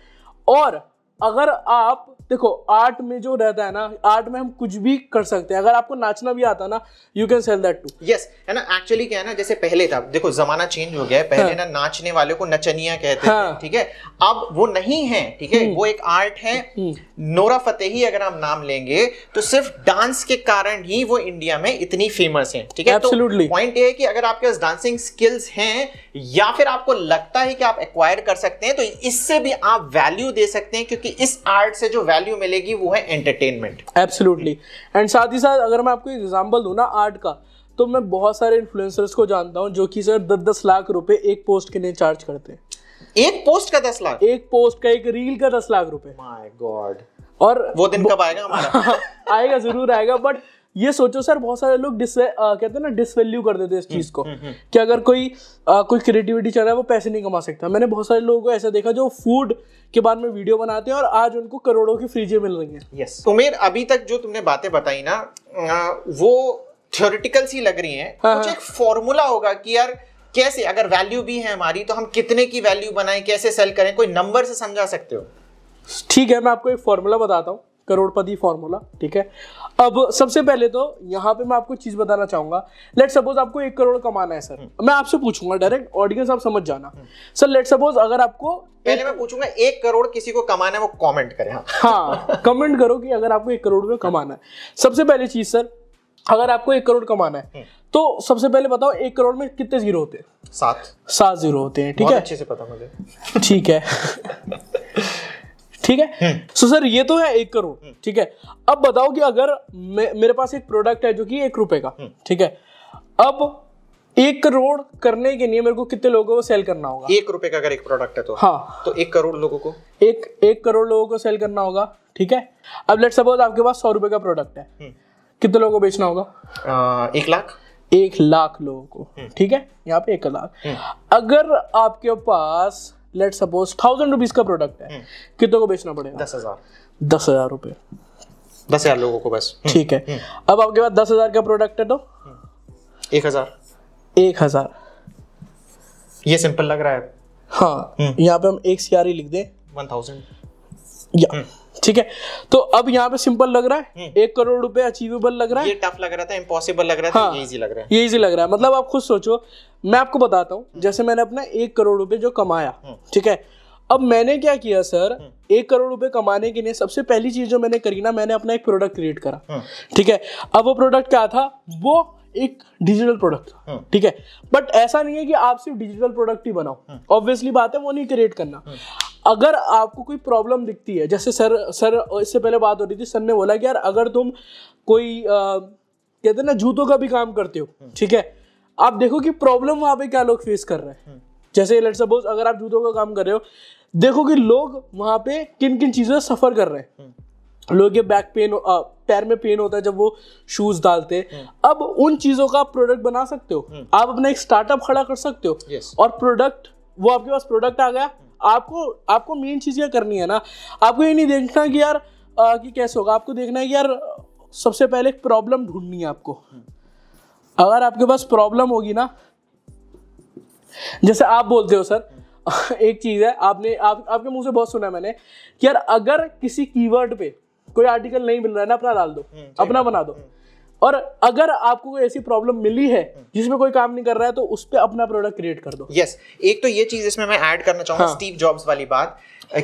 [SPEAKER 1] और अगर आप देखो आर्ट में जो रहता है ना आर्ट में हम कुछ भी कर सकते हैं अगर आपको नाचना भी आता ना you can sell that too yes
[SPEAKER 2] है ना एक्चुअली क्या है ना जैसे पहले था देखो जमाना चेंज हो गया है पहले हाँ. ना नाचने वाले को नचनिया कहते हाँ. थे ठीक है अब वो नहीं है ठीक है हम्म। वो एक आर्ट है हम्म। नोरा फतेही अगर हम नाम लेंगे तो सिर्फ डांस के कारण ही वो इंडिया में इतनी फेमस है ठीक है पॉइंट तो ये है कि अगर आपके पास डांसिंग स्किल्स हैं या फिर आपको लगता है कि आप एक्वायर कर सकते हैं तो इससे भी आप वैल्यू दे सकते हैं क्योंकि कि इस आर्ट से जो वैल्यू मिलेगी वो है
[SPEAKER 1] एंटरटेनमेंट एब्सोल्युटली एंड साथ ही साथ अगर मैं आपको एग्जाम्पल दूँ ना आर्ट का तो मैं बहुत सारे इन्फ्लुएंसर्स को जानता हूँ जो कि सर दस दस लाख रुपए एक पोस्ट के लिए चार्ज करते हैं एक पोस्ट का दस लाख एक पोस्ट का एक रील का दस लाख रुपए माय गॉड और वो दिन कब आएगा हमारा [LAUGHS] आएगा जरूर आएगा बट ये सोचो सर बहुत सारे लोग डिस कहते हैं ना डिसवैल्यू कर देते हैं इस हम्म, चीज़ को हम्म, हम्म। कि अगर कोई आ, कोई क्रिएटिविटी चल रहा है वो पैसे नहीं कमा सकता मैंने बहुत सारे लोगों को ऐसा देखा जो फूड के बारे में वीडियो बनाते हैं और आज उनको करोड़ों की फ्रीजें मिल रही हैं यस तो उमेर अभी
[SPEAKER 2] तक जो तुमने बातें बताई ना वो थियोरिटिकल सी लग रही हैं हाँ, कुछ हाँ। एक फॉर्मूला होगा कि यार कैसे अगर वैल्यू भी है हमारी तो हम कितने की वैल्यू बनाएं कैसे सेल करें कोई नंबर से समझा सकते हो
[SPEAKER 1] ठीक है मैं आपको एक फॉर्मूला बताता हूँ करोड़पति फॉर्मूला ठीक है अब सबसे पहले तो यहाँ पे मैं आपको चीज बताना चाहूंगा लेट सपोज आपको एक करोड़ कमाना है सर हम्म। मैं आपसे पूछूंगा डायरेक्ट हम्म। ऑडियंस आप समझ जाना सर लेट सपोज अगर आपको पहले मैं पूछूंगा एक करोड़ किसी को कमाना है
[SPEAKER 2] वो कमेंट करें हाँ,
[SPEAKER 1] हाँ कमेंट करो कि अगर आपको एक करोड़ रुपये कमाना है सबसे पहले चीज सर अगर आपको एक करोड़ कमाना है हम्म। तो सबसे पहले बताओ एक करोड़ में कितने जीरो होते हैं सात सात जीरो होते हैं ठीक है अच्छे से पता मुझे ठीक है [LAUGHS] ठीक है सो हम्म। सर ये तो है एक करोड़ हम्म। ठीक है अब बताओ कि अगर मे, मेरे पास एक प्रोडक्ट है जो कि एक रुपए का हम्म। ठीक है अब एक करोड़ करने के लिए मेरे को कितने लोगों को सेल करना होगा एक रुपए का अगर एक प्रोडक्ट है तो हाँ तो एक करोड़ लोगों को एक एक करोड़ लोगों को सेल करना होगा ठीक है अब लेट सपोज आपके पास सौ रुपए का प्रोडक्ट है कितने लोगों को बेचना होगा एक लाख एक लाख लोगों को ठीक है यहाँ पे एक लाख अगर आपके पास लेट सपोज थाउजेंड रुपीज का प्रोडक्ट है हम्म। कितने को बेचना पड़ेगा दस हजार दस हजार रुपए दस हजार लोगों को बस हम्म। ठीक है हम्म। अब आपके पास दस हजार का प्रोडक्ट है तो
[SPEAKER 2] एक हजार एक हजार ये सिंपल लग रहा है
[SPEAKER 1] हाँ यहाँ पे हम एक सीआर लिख दें वन थाउजेंड या ठीक है तो अब यहाँ पे सिंपल लग रहा है हम्म। एक करोड़ रुपए अचीवेबल लग रहा है ये टफ लग रहा था इम्पॉसिबल लग रहा था इजी हाँ। लग रहा है ये इजी लग रहा है मतलब आप खुद सोचो मैं आपको बताता हूँ हम्म। जैसे मैंने अपना एक करोड़ रुपए जो कमाया हम्म। ठीक है अब मैंने क्या किया सर एक करोड़ रुपए कमाने के लिए सबसे पहली चीज जो मैंने करी ना मैंने अपना एक प्रोडक्ट क्रिएट करा ठीक है अब वो प्रोडक्ट क्या था वो एक डिजिटल प्रोडक्ट ठीक है बट ऐसा नहीं है कि आप सिर्फ डिजिटल प्रोडक्ट ही बनाओ ऑब्वियसली बात है वो नहीं क्रिएट करना अगर आपको कोई प्रॉब्लम दिखती है जैसे सर सर इससे पहले बात हो रही थी सर ने बोला कि यार अगर तुम कोई आ, कहते ना जूतों का भी काम करते हो हम्म। ठीक है आप देखो कि प्रॉब्लम वहां पे क्या लोग फेस कर रहे हैं हम्म। जैसे लेट सपोज अगर आप जूतों का काम कर रहे हो देखो कि लोग वहां पे किन किन चीज़ों से सफ़र कर रहे हैं हम्म। लोगों के बैक पेन पैर में पेन होता है जब वो शूज डालते अब उन चीज़ों का आप प्रोडक्ट बना सकते हो आप अपना एक स्टार्टअप खड़ा कर सकते हो और प्रोडक्ट वो आपके पास प्रोडक्ट आ गया आपको आपको मेन चीज़ क्या करनी है ना आपको ये नहीं देखना कि यार आ, कि कैसे होगा आपको देखना है कि यार सबसे पहले एक प्रॉब्लम ढूंढनी है आपको अगर आपके पास प्रॉब्लम होगी ना जैसे आप बोलते हो सर [LAUGHS] एक चीज़ है आपने आप आपके मुंह से बहुत सुना है मैंने कि यार अगर किसी कीवर्ड पे कोई आर्टिकल नहीं मिल रहा है ना अपना डाल दो हम्म, अपना बना दो हम्म। और अगर आपको ऐसी प्रॉब्लम मिली है जिसमें कोई काम नहीं कर रहा है तो उस पर अपना प्रोडक्ट क्रिएट कर दो यस yes, एक तो ये चीज
[SPEAKER 2] इसमें मैं ऐड करना चाहूंगा हाँ. स्टीव जॉब्स वाली बात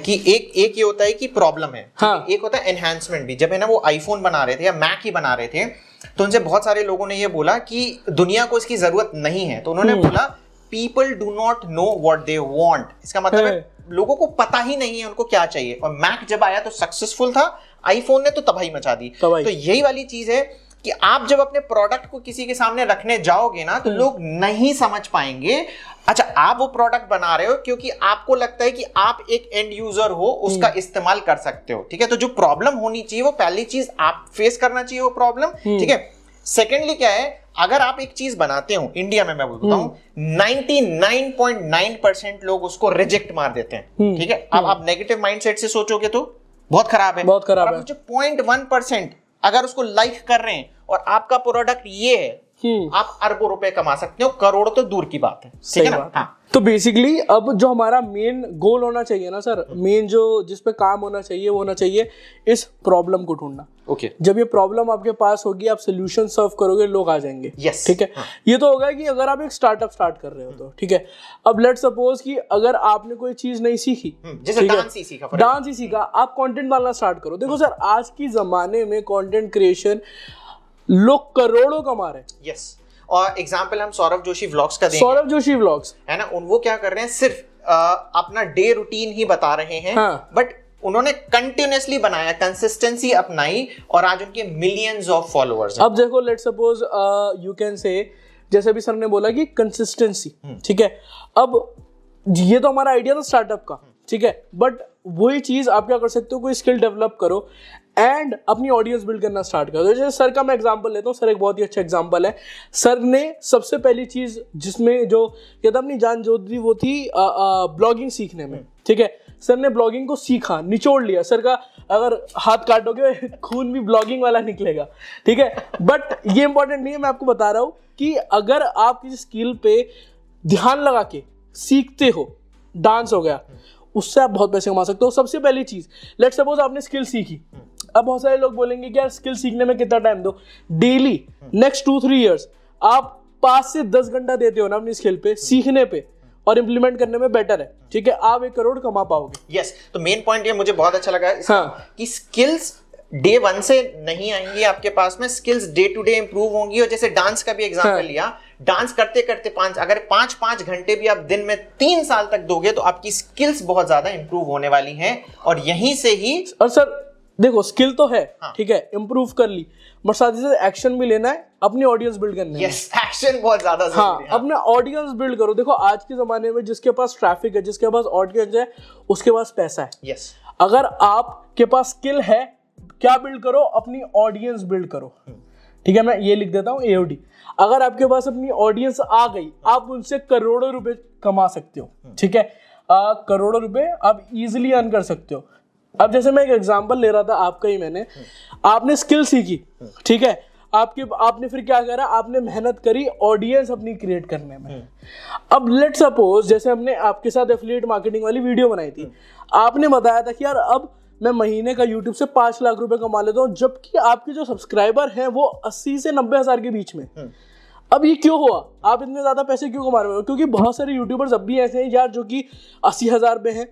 [SPEAKER 2] कि एक एक ये होता है कि प्रॉब्लम है हाँ. एक होता है एनहेंसमेंट भी जब है ना वो आईफोन बना रहे थे या मैक ही बना रहे थे तो उनसे बहुत सारे लोगों ने ये बोला कि दुनिया को इसकी जरूरत नहीं है तो उन्होंने हम्म। बोला people do not know what they want इसका मतलब है हाँ। लोगों को पता ही नहीं है उनको क्या चाहिए और मैक जब आया तो सक्सेसफुल था आईफोन ने तो तबाही मचा दी तो यही वाली चीज है कि आप जब अपने प्रोडक्ट को किसी के सामने रखने जाओगे ना तो हम्म। लोग नहीं समझ पाएंगे अच्छा आप वो प्रोडक्ट बना रहे हो क्योंकि आपको लगता है कि आप एक एंड यूजर हो उसका हम्म। इस्तेमाल कर सकते हो ठीक है तो जो प्रॉब्लम होनी चाहिए वो पहली चीज आप फेस करना चाहिए वो प्रॉब्लम हम्म। ठीक है सेकेंडली क्या है अगर आप एक चीज बनाते हो इंडिया में मैं बोलता हूँ नाइन परसेंट लोग उसको रिजेक्ट मार देते हैं ठीक है अब आप नेगेटिव माइंडसेट से सोचोगे तो बहुत खराब है बहुत खराब है पॉइंट वन परसेंट अगर उसको लाइक कर रहे हैं और आपका प्रोडक्ट ये है
[SPEAKER 1] हम्म। आप अरबों रुपए
[SPEAKER 2] कमा सकते हो करोड़ तो दूर की बात है ठीक है ना हाँ।
[SPEAKER 1] तो बेसिकली अब जो हमारा मेन गोल होना चाहिए ना सर मेन जो जिस पे काम होना चाहिए वो होना चाहिए इस प्रॉब्लम को ढूंढना ओके okay. जब ये प्रॉब्लम आपके पास होगी आप सोल्यूशन सर्व करोगे लोग आ जाएंगे यस yes. ठीक है हाँ. ये तो होगा कि अगर आप एक स्टार्टअप स्टार्ट कर रहे हो तो ठीक है अब लेट सपोज कि अगर आपने कोई चीज नहीं सीखी हम्म, जैसे डांस ही सीखा डांस ही सीखा आप कंटेंट डालना स्टार्ट करो देखो सर आज की जमाने में कंटेंट क्रिएशन लोग करोड़ों कमा रहे हैं यस और एग्जाम्पल हम सौरभ जोशी
[SPEAKER 2] व्लॉग्स का देंगे सौरभ
[SPEAKER 1] जोशी व्लॉग्स है ना उन वो क्या कर रहे हैं सिर्फ
[SPEAKER 2] आ, अपना डे रूटीन ही बता रहे हैं हाँ. बट उन्होंने कंटिन्यूसली बनाया कंसिस्टेंसी अपनाई और आज उनके मिलियंस
[SPEAKER 1] ऑफ फॉलोअर्स अब देखो लेट सपोज यू कैन से जैसे अभी सर ने बोला कि कंसिस्टेंसी हम्म। ठीक है अब ये तो हमारा आइडिया था स्टार्टअप का ठीक है बट वही चीज आप क्या कर सकते हो कोई स्किल डेवलप करो एंड अपनी ऑडियंस बिल्ड करना स्टार्ट कर दो जैसे सर का मैं एग्जाम्पल लेता हूँ सर एक बहुत ही अच्छा एग्जाम्पल है सर ने सबसे पहली चीज़ जिसमें जो कहता अपनी जान जो थी वो थी ब्लॉगिंग सीखने में ठीक है सर ने ब्लॉगिंग को सीखा निचोड़ लिया सर का अगर हाथ काटोगे [LAUGHS] खून भी ब्लॉगिंग वाला निकलेगा ठीक है बट ये इंपॉर्टेंट नहीं है मैं आपको बता रहा हूँ कि अगर आप किसी स्किल पे ध्यान लगा के सीखते हो डांस हो गया उससे आप बहुत पैसे कमा सकते हो सबसे पहली चीज़ लेट सपोज आपने स्किल सीखी अब बहुत सारे लोग बोलेंगे कि यार स्किल सीखने में कितना टाइम दो daily next two three years आप पाँच से दस घंटा देते हो ना अपनी स्किल पे सीखने पे और इम्प्लीमेंट करने में बेटर है ठीक है आप एक करोड़ कमा पाओगे यस yes, तो मेन पॉइंट ये मुझे बहुत अच्छा लगा है हाँ. कि स्किल्स
[SPEAKER 2] डे वन से नहीं आएंगी आपके पास में skills day to day improve होंगी और जैसे डांस का भी एग्जाम्पल हाँ. लिया डांस करते करते पांच अगर पांच पांच घंटे भी आप दिन में तीन साल तक
[SPEAKER 1] दोगे तो आपकी स्किल्स बहुत ज्यादा इंप्रूव होने वाली हैं और यहीं से ही और सर देखो स्किल तो है हाँ। ठीक हाँ. है इम्प्रूव कर ली बट साथ ही साथ एक्शन भी लेना है अपनी ऑडियंस बिल्ड करनी yes, हाँ, है एक्शन बहुत ज्यादा हाँ, हाँ अपना ऑडियंस बिल्ड करो देखो आज के जमाने में जिसके पास ट्रैफिक है जिसके पास ऑडियंस है उसके पास पैसा है यस yes. अगर आपके पास स्किल है क्या बिल्ड करो अपनी ऑडियंस बिल्ड करो हम्म। ठीक है मैं ये लिख देता हूँ एओडी अगर आपके पास अपनी ऑडियंस आ गई आप उनसे करोड़ों रुपए कमा सकते हो हम्म। ठीक है करोड़ों रुपए आप इजिली अर्न कर सकते हो अब जैसे मैं एक एग्जाम्पल ले रहा था आपका ही मैंने आपने स्किल सीखी ठीक है आपके आपने फिर क्या करा आपने मेहनत करी ऑडियंस अपनी क्रिएट करने में अब लेट सपोज जैसे हमने आपके साथ एफिलिएट मार्केटिंग वाली वीडियो बनाई थी आपने बताया था कि यार अब मैं महीने का यूट्यूब से पांच लाख रुपए कमा लेता हूँ जबकि आपके जो सब्सक्राइबर हैं वो अस्सी से नब्बे हज़ार के बीच में अब ये क्यों हुआ आप इतने ज़्यादा पैसे क्यों कमा रहे हो क्योंकि बहुत सारे यूट्यूबर्स अब भी ऐसे हैं यार जो कि अस्सी हज़ार पे हैं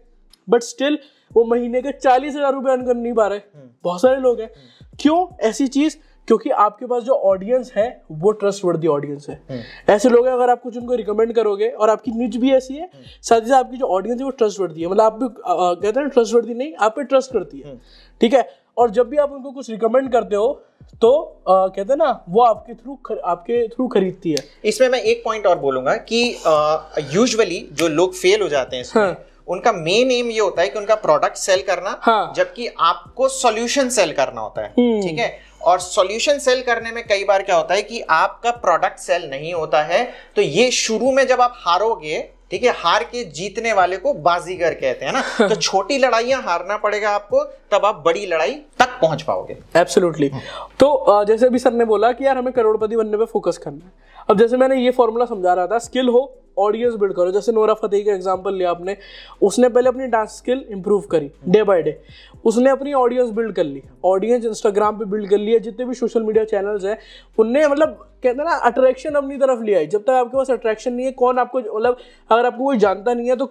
[SPEAKER 1] बट स्टिल वो महीने के चालीस हजार रुपए अर्न कर नहीं पा रहे हम्म। बहुत सारे लोग हैं हम्म। क्यों ऐसी चीज़ क्योंकि आपके पास जो ऑडियंस है वो ट्रस्ट वर्दी ऑडियंस है हम्म। ऐसे लोग हैं अगर आप कुछ उनको रिकमेंड करोगे और आपकी नीच भी ऐसी है साथ ही साथ आपकी जो ऑडियंस है वो ट्रस्ट वर्दी है मतलब आप भी कहते हैं ट्रस्ट वर्दी नहीं आप पे ट्रस्ट करती है ठीक है और जब भी आप उनको कुछ रिकमेंड करते हो तो आ, कहते हैं ना वो आपके थ्रू खर, आपके थ्रू खरीदती है
[SPEAKER 2] इसमें मैं एक पॉइंट और बोलूंगा कि यूजुअली जो लोग फेल हो जाते हैं हाँ. उनका मेन एम ये होता है कि उनका प्रोडक्ट सेल करना हाँ. जबकि आपको सॉल्यूशन सेल करना होता है हम्म। ठीक है और सॉल्यूशन सेल करने में कई बार क्या होता है कि आपका प्रोडक्ट सेल नहीं होता है तो ये शुरू में जब आप हारोगे ठीक है हार के जीतने वाले को बाजीगर कहते हैं ना हाँ। तो छोटी लड़ाइयां हारना पड़ेगा आपको तब आप बड़ी लड़ाई
[SPEAKER 1] तक पहुंच पाओगे एब्सोल्युटली हाँ। तो जैसे अभी सर ने बोला कि यार हमें करोड़पति बनने पे फोकस करना है अब जैसे मैंने ये फॉर्मूला समझा रहा था स्किल हो ऑडियंस बिल्ड करो जैसे नोरा फतेही का एग्जाम्पल लिया आपने उसने पहले अपनी डांस स्किल इंप्रूव करी डे बाय डे उसने अपनी ऑडियंस बिल्ड कर ली ऑडियंस इंस्टाग्राम पे बिल्ड कर ली है जितने भी सोशल मीडिया चैनल्स हैं उनने मतलब कहते हैं ना अट्रैक्शन अपनी तरफ लिया है जब तक आपके पास अट्रैक्शन नहीं है कौन आपको मतलब अगर आपको कोई जानता नहीं है तो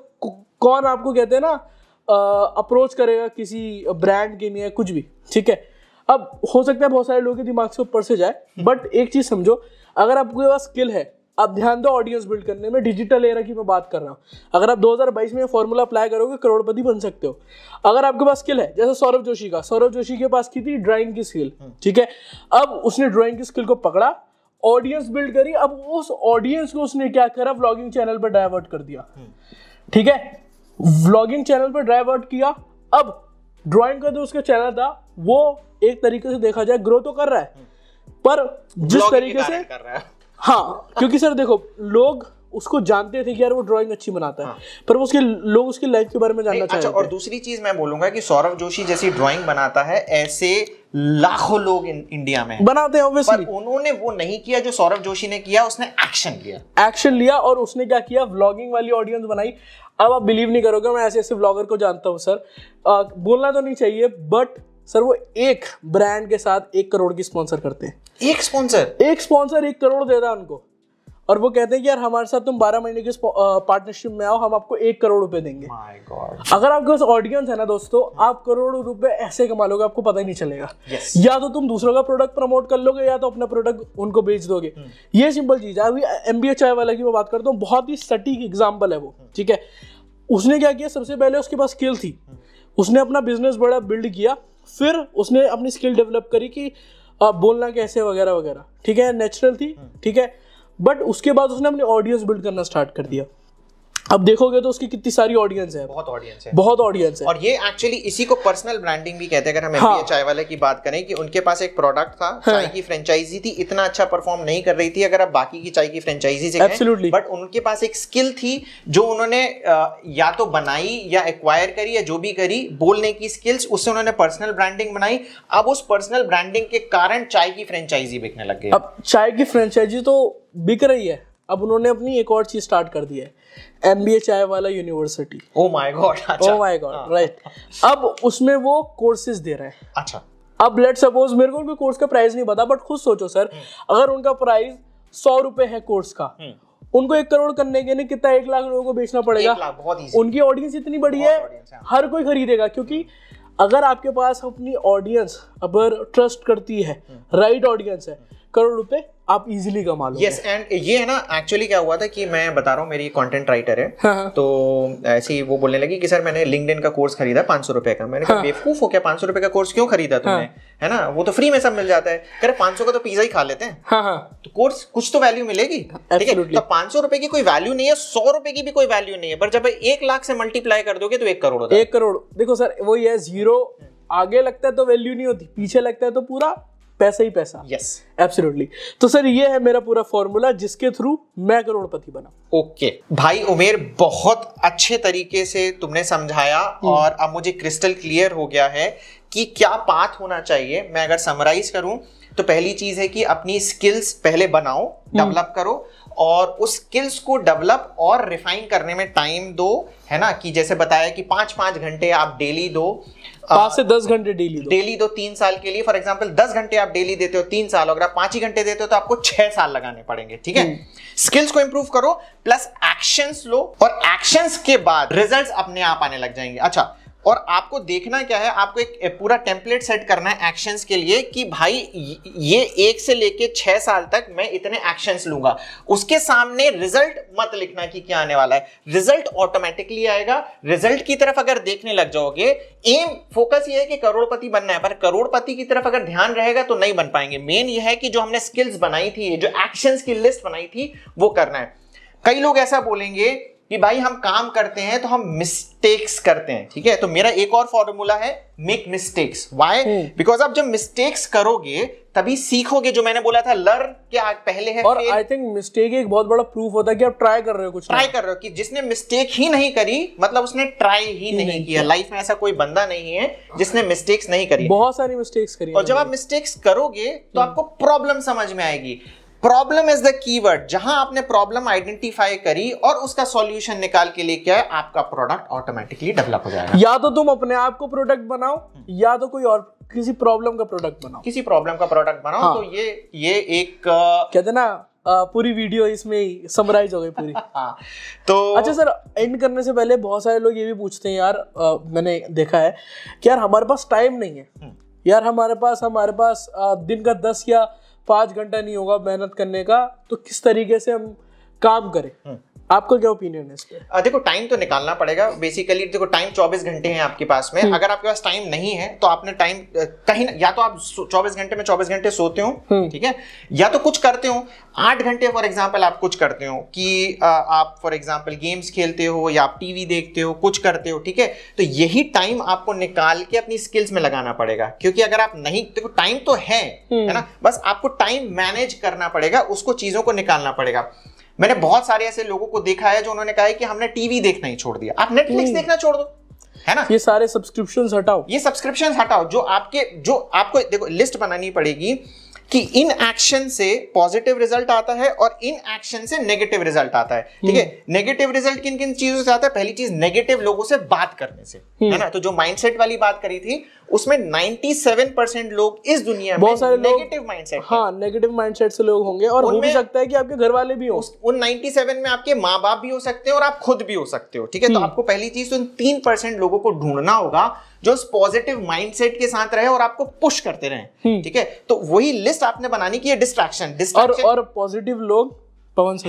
[SPEAKER 1] कौन आपको कहते हैं ना अप्रोच करेगा किसी ब्रांड के लिए कुछ भी ठीक है अब हो सकता है बहुत सारे लोगों के दिमाग से ऊपर से जाए बट हम्म। एक चीज़ समझो अगर आपके पास स्किल है अब ध्यान दो ऑडियंस बिल्ड करने में डिजिटल एरा की मैं बात कर रहा हूँ अगर आप 2022 में फॉर्मूला अप्लाई करोगे करोड़पति बन सकते हो अगर आपके पास स्किल है जैसे सौरभ जोशी का सौरभ जोशी के पास की थी ड्राइंग की स्किल हम्म। ठीक है अब उसने ड्राइंग की स्किल को पकड़ा ऑडियंस बिल्ड करी अब उस ऑडियंस को उसने क्या करा व्लॉगिंग चैनल पर डाइवर्ट कर दिया हम्म। ठीक है व्लॉगिंग चैनल पर डाइवर्ट किया अब ड्राइंग का जो उसका चैनल था वो एक तरीके से देखा जाए ग्रो तो कर रहा है हम्म। पर जिस तरीके से कर रहा है हाँ क्योंकि सर देखो लोग उसको जानते थे कि यार वो ड्राइंग अच्छी बनाता है हाँ। पर वो उसके लोग उसकी लाइफ के बारे में जानना अच्छा, चाहते अच्छा, और
[SPEAKER 2] दूसरी चीज मैं बोलूंगा कि सौरभ जोशी जैसी ड्राइंग बनाता है ऐसे लाखों लोग इन, इंडिया में बनाते
[SPEAKER 1] हैं ऑब्वियसली उन्होंने वो नहीं किया जो सौरभ जोशी ने किया उसने एक्शन लिया एक्शन लिया और उसने क्या किया व्लॉगिंग वाली ऑडियंस बनाई अब आप बिलीव नहीं करोगे मैं ऐसे ऐसे व्लॉगर को जानता हूँ सर आ, बोलना तो नहीं चाहिए बट सर वो एक ब्रांड के साथ एक करोड़ की स्पॉन्सर करते हैं एक स्पॉन्सर एक स्पॉन्सर एक करोड़ देता है उनको और वो कहते हैं कि यार हमारे साथ तुम बारह महीने के पार्टनरशिप में आओ हम आपको एक करोड़ रुपए देंगे My God. अगर आपके पास ऑडियंस है ना दोस्तों आप करोड़ रुपए ऐसे कमा लोगे आपको पता ही नहीं चलेगा yes. या तो तुम दूसरों का प्रोडक्ट प्रमोट कर लोगे या तो अपना प्रोडक्ट उनको बेच दोगे hmm. ये सिंपल चीज है अभी एम बी चाय वाला की मैं बात करता हूँ बहुत ही सटीक एग्जाम्पल है वो hmm. ठीक hmm. है उसने क्या किया सबसे पहले उसके पास स्किल थी hmm. उसने अपना बिजनेस बड़ा बिल्ड किया फिर उसने अपनी स्किल डेवलप करी कि आप बोलना कैसे वगैरह वगैरह ठीक है नेचुरल थी हम्म। ठीक है बट उसके बाद उसने अपनी ऑडियंस बिल्ड करना स्टार्ट कर दिया अब देखोगे तो उसकी कितनी सारी ऑडियंस है बहुत ऑडियंस है बहुत ऑडियंस है और
[SPEAKER 2] ये एक्चुअली इसी को पर्सनल ब्रांडिंग भी कहते हैं अगर हम हाँ। चाय वाले की बात करें कि उनके पास एक प्रोडक्ट था हाँ। चाय की फ्रेंचाइजी थी इतना अच्छा परफॉर्म नहीं कर रही थी अगर आप बाकी की चाय की फ्रेंचाइजी से एब्सोल्युटली बट उनके पास एक स्किल थी जो उन्होंने या तो बनाई या एक्वायर करी या जो भी करी बोलने की स्किल्स उससे उन्होंने पर्सनल ब्रांडिंग बनाई अब उस पर्सनल ब्रांडिंग के कारण चाय की फ्रेंचाइजी
[SPEAKER 1] बिकने लग गई अब चाय की फ्रेंचाइजी तो बिक रही है अब उन्होंने अपनी एक और चीज स्टार्ट कर दी है एम बी एच आई वाला university oh my god oh my god right अब उसमें वो कोर्सेज दे रहे हैं अच्छा अब लेट सपोज मेरे को उनके कोर्स का प्राइस नहीं पता बट खुद सोचो सर हम्म। अगर उनका प्राइस सौ रुपए है कोर्स का हम्म। उनको एक करोड़ करने के लिए कितना एक लाख लोगों को बेचना पड़ेगा उनकी ऑडियंस इतनी बड़ी है हाँ। हर कोई खरीदेगा क्योंकि अगर आपके पास अपनी ऑडियंस अगर ट्रस्ट करती है राइट हम्म। ऑडियंस है करोड़ रुपए आप इजीली कमा लो यस एंड
[SPEAKER 2] ये है ना एक्चुअली क्या हुआ था कि मैं बता रहा हूँ मेरी कंटेंट राइटर है हाँ. हाँ। तो ऐसी वो बोलने लगी कि सर मैंने लिंकड का कोर्स खरीदा पांच सौ रुपए का मैंने कहा हाँ. बेवकूफ हो क्या पांच सौ रुपए का कोर्स क्यों खरीदा हाँ। तुमने हाँ. है ना वो तो फ्री में सब मिल जाता है अरे पांच का तो पिज्जा ही खा लेते हैं हाँ, हाँ. तो कोर्स कुछ तो वैल्यू मिलेगी ठीक है तो पाँच सौ रुपए की कोई वैल्यू नहीं है सौ रुपए की भी कोई वैल्यू नहीं है पर जब एक लाख से
[SPEAKER 1] मल्टीप्लाई कर दोगे तो एक करोड़ एक करोड़ देखो सर वो ये जीरो आगे लगता है तो वैल्यू नहीं होती पीछे लगता है तो पूरा पैसा ही पैसा यस yes. एब्सोल्युटली तो सर ये है मेरा पूरा फॉर्मूला जिसके थ्रू मैं करोड़पति बना ओके okay. भाई उमेर बहुत अच्छे तरीके
[SPEAKER 2] से तुमने समझाया हम्म। और अब मुझे क्रिस्टल क्लियर हो गया है कि क्या पाथ होना चाहिए मैं अगर समराइज करूं तो पहली चीज है कि अपनी स्किल्स पहले बनाओ डेवलप हम्म। करो और उस स्किल्स को डेवलप और रिफाइन करने में टाइम दो है ना कि जैसे बताया कि पांच पांच घंटे आप डेली दो पांच से दस घंटे डेली डेली दो तीन साल के लिए फॉर एग्जाम्पल दस घंटे आप डेली देते हो तीन साल अगर आप पांच ही घंटे देते हो तो आपको छह साल लगाने पड़ेंगे ठीक है स्किल्स हम्म। को इंप्रूव करो प्लस एक्शंस लो और एक्शंस के बाद रिजल्ट्स अपने आप आने लग जाएंगे अच्छा और आपको देखना क्या है आपको एक पूरा टेम्पलेट सेट करना है एक्शंस के लिए कि भाई ये एक से लेके छह साल तक मैं इतने एक्शंस लूंगा उसके सामने रिजल्ट मत लिखना कि क्या आने वाला है रिजल्ट ऑटोमेटिकली आएगा रिजल्ट की तरफ अगर देखने लग जाओगे एम फोकस ये है कि करोड़पति बनना है पर करोड़पति की तरफ अगर ध्यान रहेगा तो नहीं बन पाएंगे मेन यह है कि जो हमने स्किल्स बनाई थी जो एक्शंस की लिस्ट बनाई थी वो करना है कई लोग ऐसा बोलेंगे कि भाई हम काम करते हैं तो हम मिस्टेक्स करते हैं ठीक है तो मेरा एक और फॉर्मूला है मेक मिस्टेक्स व्हाई बिकॉज आप जब मिस्टेक्स करोगे तभी सीखोगे जो मैंने बोला था लर्न क्या पहले है और आई थिंक मिस्टेक एक बहुत बड़ा प्रूफ होता है कि आप ट्राई कर रहे हो कुछ ट्राई कर रहे हो कि जिसने मिस्टेक ही नहीं करी मतलब उसने ट्राई ही, ही नहीं, नहीं किया लाइफ में ऐसा कोई बंदा नहीं है जिसने मिस्टेक्स नहीं करी बहुत सारी
[SPEAKER 1] मिस्टेक्स करी और जब आप
[SPEAKER 2] मिस्टेक्स करोगे तो हम्म। आपको प्रॉब्लम समझ में आएगी प्रॉब्लम इज द कीवर्ड जहां आपने प्रॉब्लम आइडेंटिफाई करी और उसका सॉल्यूशन निकाल के लिए क्या है आपका प्रोडक्ट ऑटोमेटिकली
[SPEAKER 1] डेवलप हो जाएगा या तो तुम अपने आप को प्रोडक्ट बनाओ या तो कोई और किसी प्रॉब्लम का प्रोडक्ट बनाओ किसी प्रॉब्लम का प्रोडक्ट बनाओ हाँ। तो ये ये एक कहते ना पूरी वीडियो इसमें ही समराइज हो गई पूरी [LAUGHS] हाँ, तो अच्छा सर एंड करने से पहले बहुत सारे लोग ये भी पूछते हैं यार आ, मैंने देखा है कि यार हमारे पास टाइम नहीं है हम्म। यार हमारे पास हमारे पास आ, दिन का दस या पाँच घंटा नहीं होगा मेहनत करने का तो किस तरीके से हम काम करे हम्म। आपको क्या ओपिनियन है इसके?
[SPEAKER 2] देखो टाइम तो निकालना पड़ेगा बेसिकली देखो टाइम 24 घंटे हैं आपके पास में हम्म। अगर आपके पास टाइम नहीं है तो आपने टाइम कहीं ना या तो आप 24 घंटे में 24 घंटे सोते हो हम्म। ठीक है या तो कुछ करते हो आठ घंटे फॉर एग्जाम्पल आप कुछ करते हो कि आप फॉर एग्जाम्पल गेम्स खेलते हो या आप टीवी देखते हो कुछ करते हो ठीक है तो यही टाइम आपको निकाल के अपनी स्किल्स में लगाना पड़ेगा क्योंकि अगर आप नहीं देखो टाइम तो है है ना बस आपको टाइम मैनेज करना पड़ेगा उसको चीजों को निकालना पड़ेगा मैंने बहुत सारे ऐसे लोगों को देखा है जो उन्होंने कहा है कि हमने टीवी देखना ही छोड़ दिया आप नेटफ्लिक्स देखना छोड़ दो है ना ये सारे सब्सक्रिप्शन हटाओ ये सब्सक्रिप्शन हटाओ जो आपके जो आपको देखो लिस्ट बनानी पड़ेगी कि इन एक्शन से पॉजिटिव रिजल्ट आता है और इन एक्शन से नेगेटिव रिजल्ट आता है ठीक है हम्म। नेगेटिव रिजल्ट किन किन चीजों से आता है पहली चीज नेगेटिव लोगों से बात करने से है ना हम्म। तो जो माइंडसेट वाली बात करी थी उसमें 97 परसेंट लोग इस दुनिया में बहुत सारे नेगेटिव
[SPEAKER 1] माइंडसेट हाँ नेगेटिव माइंडसेट से लोग होंगे और हो भी
[SPEAKER 2] सकता है कि आपके घर वाले भी हो उन 97 में आपके माँ बाप भी हो सकते हैं और आप खुद भी हो सकते हो ठीक है तो हम्म। आपको पहली चीज तो इन तीन परसेंट लोगों को ढूंढना होगा जो उस पॉजिटिव माइंडसेट के साथ रहे और आपको पुश करते रहे हम्म। ठीक है तो वही लिस्ट आपने बनानी की डिस्ट्रैक्शन डिस्ट्रैक्शन और पॉजिटिव लोग पवन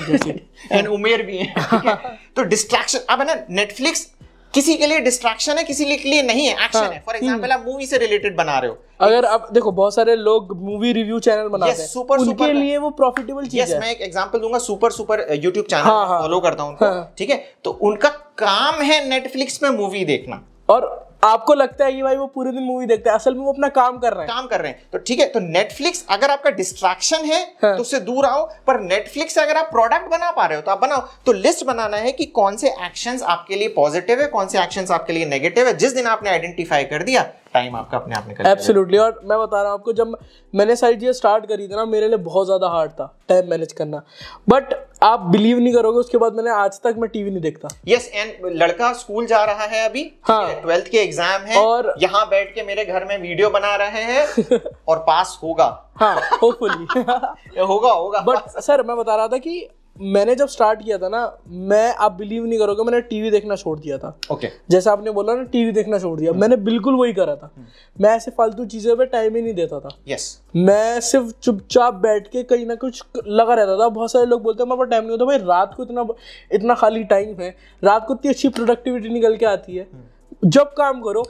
[SPEAKER 2] एंड [LAUGHS] उमेर भी है [LAUGHS] तो डिस्ट्रैक्शन अब है ना नेटफ्लिक्स किसी के लिए डिस्ट्रैक्शन है किसी के लिए नहीं है एक्शन हाँ, है फॉर एग्जांपल
[SPEAKER 1] हम्म। आप मूवी से रिलेटेड बना रहे हो अगर आप देखो बहुत सारे लोग मूवी रिव्यू चैनल बनाते yes, हैं सुपर उनके सुपर लिए वो प्रॉफिटेबल चीज yes, है मैं एक
[SPEAKER 2] एग्जांपल दूंगा super super YouTube channel follow करता हूँ हाँ।
[SPEAKER 1] ठीक है तो उनका काम है
[SPEAKER 2] नेटफ्लिक्स में मूवी देखना और आपको लगता है कि भाई वो पूरे दिन मूवी देखते हैं असल में वो अपना काम कर रहे हैं काम कर रहे हैं तो ठीक है तो नेटफ्लिक्स अगर आपका डिस्ट्रैक्शन है हाँ। तो उससे दूर आओ पर नेटफ्लिक्स अगर आप प्रोडक्ट बना पा रहे हो तो आप बनाओ तो लिस्ट बनाना है कि कौन से एक्शंस आपके लिए पॉजिटिव है कौन से एक्शंस आपके लिए नेगेटिव है जिस दिन आपने आइडेंटिफाई कर दिया टाइम आपका अपने आप निकल एब्सोल्युटली
[SPEAKER 1] और मैं बता रहा हूँ आपको जब मैंने सारी चीज़ें स्टार्ट करी थी ना मेरे लिए बहुत ज़्यादा हार्ड था टाइम मैनेज करना बट आप बिलीव नहीं करोगे उसके बाद मैंने आज तक मैं टीवी नहीं देखता यस yes, एंड लड़का स्कूल
[SPEAKER 2] जा रहा है अभी हाँ ट्वेल्थ के एग्जाम है और यहाँ बैठ के मेरे घर में वीडियो बना रहे
[SPEAKER 1] हैं [LAUGHS] और पास होगा हाँ होपफुली [LAUGHS] होगा होगा बट सर मैं बता रहा था कि मैंने जब स्टार्ट किया था ना मैं आप बिलीव नहीं करोगे मैंने टीवी देखना छोड़ दिया था ओके okay. जैसे आपने बोला ना टीवी देखना छोड़ दिया मैंने बिल्कुल वही करा था हम्म। मैं ऐसे फालतू चीज़ों पे टाइम ही नहीं देता था यस yes. मैं सिर्फ चुपचाप बैठ के कहीं ना कुछ लगा रहता था बहुत सारे लोग बोलते हैं मेरे टाइम नहीं होता भाई रात को इतना इतना खाली टाइम है रात को इतनी अच्छी प्रोडक्टिविटी निकल के आती है हम्म। जब काम करो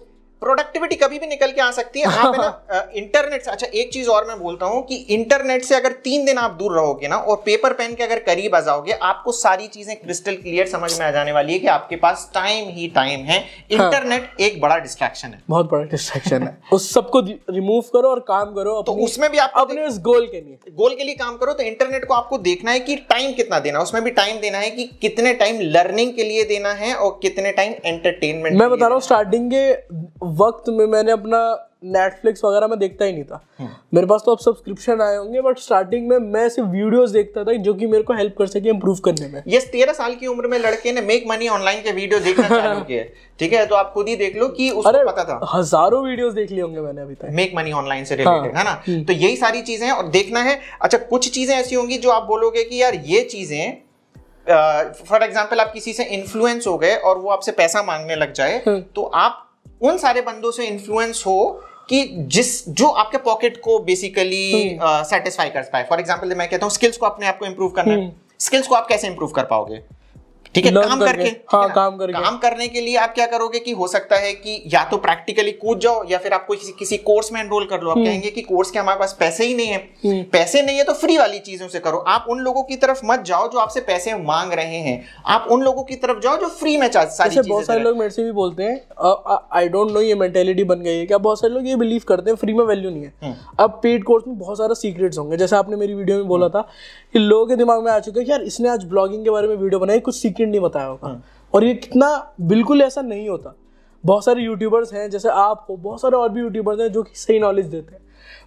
[SPEAKER 1] प्रोडक्टिविटी कभी भी निकल के आ सकती है आप है ना
[SPEAKER 2] [LAUGHS] इंटरनेट से अच्छा एक चीज और मैं बोलता हूँ कि इंटरनेट से अगर तीन दिन आप दूर रहोगे ना और पेपर पेन के अगर करीब आ जाओगे आपको सारी चीजें क्रिस्टल क्लियर समझ में आ जाने वाली है कि आपके पास टाइम ही टाइम है हाँ। इंटरनेट हाँ। एक बड़ा डिस्ट्रैक्शन है
[SPEAKER 1] बहुत बड़ा डिस्ट्रैक्शन है उस सबको रिमूव करो और काम करो तो उसमें भी आप अपने उस गोल के लिए गोल के लिए काम करो तो इंटरनेट को आपको देखना है
[SPEAKER 2] कि टाइम कितना देना है उसमें भी टाइम देना है कि कितने टाइम लर्निंग के लिए देना है और कितने टाइम
[SPEAKER 1] एंटरटेनमेंट मैं बता रहा हूँ स्टार्टिंग के वक्त में मैंने अपना नेटफ्लिक्स वगैरह में देखता ही नहीं था हम्म। मेरे पास तो अब सब्सक्रिप्शन आए होंगे बट स्टार्टिंग में मैं सिर्फ वीडियोस देखता था जो कि मेरे को हेल्प कर सके इम्प्रूव करने में यस तेरह साल की उम्र में लड़के ने मेक मनी ऑनलाइन के वीडियो देखना चालू [LAUGHS] किए
[SPEAKER 2] ठीक है तो आप खुद ही देख लो कि उसको पता था हजारों वीडियोस देख लिए होंगे मैंने अभी तक मेक मनी ऑनलाइन से रिलेटेड हाँ, है ना हम्म। तो यही सारी चीजें और देखना है अच्छा कुछ चीजें ऐसी होंगी जो आप बोलोगे कि यार ये चीजें फॉर uh, एग्जाम्पल आप किसी से इन्फ्लुएंस हो गए और वो आपसे पैसा मांगने लग जाए हाँ। तो आप उन सारे बंदों से इन्फ्लुएंस हो कि जिस जो आपके पॉकेट को बेसिकली सेटिस्फाई हम्म। uh, कर पाए फॉर एग्जाम्पल मैं कहता हूँ स्किल्स को अपने आप को इम्प्रूव करना है स्किल्स हम्म। को आप कैसे इम्प्रूव कर पाओगे ठीक है काम करके, हाँ काम करके काम करने के लिए आप क्या करोगे कि हो सकता है कि या तो प्रैक्टिकली कूद जाओ या फिर आपको किसी किसी कोर्स में एनरोल कर लो आप हम्म। कहेंगे कि कोर्स के हमारे पास पैसे ही नहीं है हम्म। पैसे नहीं है तो फ्री वाली चीजों से करो आप उन लोगों की तरफ मत जाओ जो आपसे पैसे मांग रहे हैं आप उन लोगों की तरफ जाओ जो फ्री में सारी बहुत सारे लोग
[SPEAKER 1] मेरे से भी बोलते हैं आई डोंट नो ये मेंटेलिटी बन गई है क्या बहुत सारे लोग ये बिलीव करते हैं फ्री में वैल्यू नहीं है हम्म। अब पेड कोर्स में बहुत सारा सीक्रेट्स होंगे जैसे आपने मेरी वीडियो में बोला था कि लोगों के दिमाग में आ चुका है कि यार इसने आज ब्लॉगिंग के बारे में वीडियो बनाई कुछ सीक्रेट नहीं बताया होगा हाँ। और ये कितना बिल्कुल ऐसा नहीं होता बहुत सारे यूट्यूबर्स हैं जैसे आप हो बहुत सारे और भी यूट्यूबर्स हैं जो कि सही नॉलेज देते हैं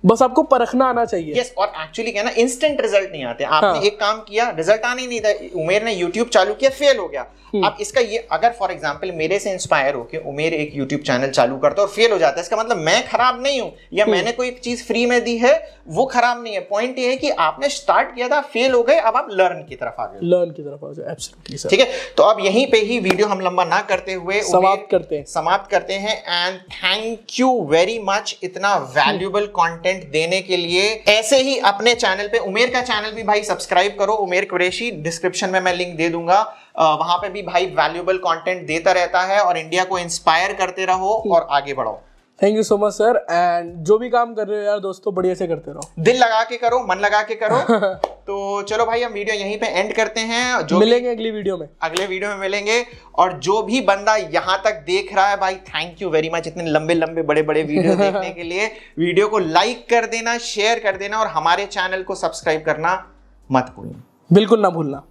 [SPEAKER 1] बस आपको परखना आना चाहिए यस yes,
[SPEAKER 2] और एक्चुअली क्या ना इंस्टेंट रिजल्ट नहीं आते आपने हाँ. एक काम किया रिजल्ट आने नहीं था उमेर ने यूट्यूब चालू किया फेल हो गया हम्म। अब इसका ये अगर फॉर एग्जाम्पल मेरे से इंस्पायर होकर उमेर एक यूट्यूब चैनल चालू करता और फेल हो जाता है इसका मतलब मैं खराब नहीं हूं या हम्म। मैंने कोई चीज फ्री में दी है वो खराब नहीं है पॉइंट ये है कि आपने स्टार्ट किया था फेल हो गए अब आप लर्न की तरफ आ
[SPEAKER 1] गए लर्न की तरफ आ गए एब्सोल्युटली सर ठीक है
[SPEAKER 2] तो अब यहीं पे ही वीडियो हम लंबा ना करते हुए समाप्त करते हैं समाप्त करते हैं and thank you very much इतना वैल्यूबल कंटेंट देने के लिए ऐसे ही अपने चैनल पे उमेर का चैनल भी भाई सब्सक्राइब करो उमेर कुरेशी डिस्क्रिप्शन में मैं लिंक दे दूंगा वहां पे भी भाई वैल्यूएबल कंटेंट देता रहता है और इंडिया को इंस्पायर करते रहो हम्म। और आगे बढ़ाओ
[SPEAKER 1] thank you so much sir and जो भी काम कर रहे हो यार दोस्तों बढ़िया से करते रहो दिल लगा
[SPEAKER 2] के करो मन लगा के करो [LAUGHS] तो चलो भाई हम वीडियो यहीं पे एंड करते हैं जो मिलेंगे अगली वीडियो में अगले वीडियो में मिलेंगे और जो भी बंदा यहाँ तक देख रहा है भाई थैंक यू वेरी मच इतने लंबे लंबे बड़े बड़े वीडियो देखने के लिए वीडियो को लाइक कर देना शेयर कर देना और हमारे चैनल को सब्सक्राइब करना मत भूलना बिल्कुल ना भूलना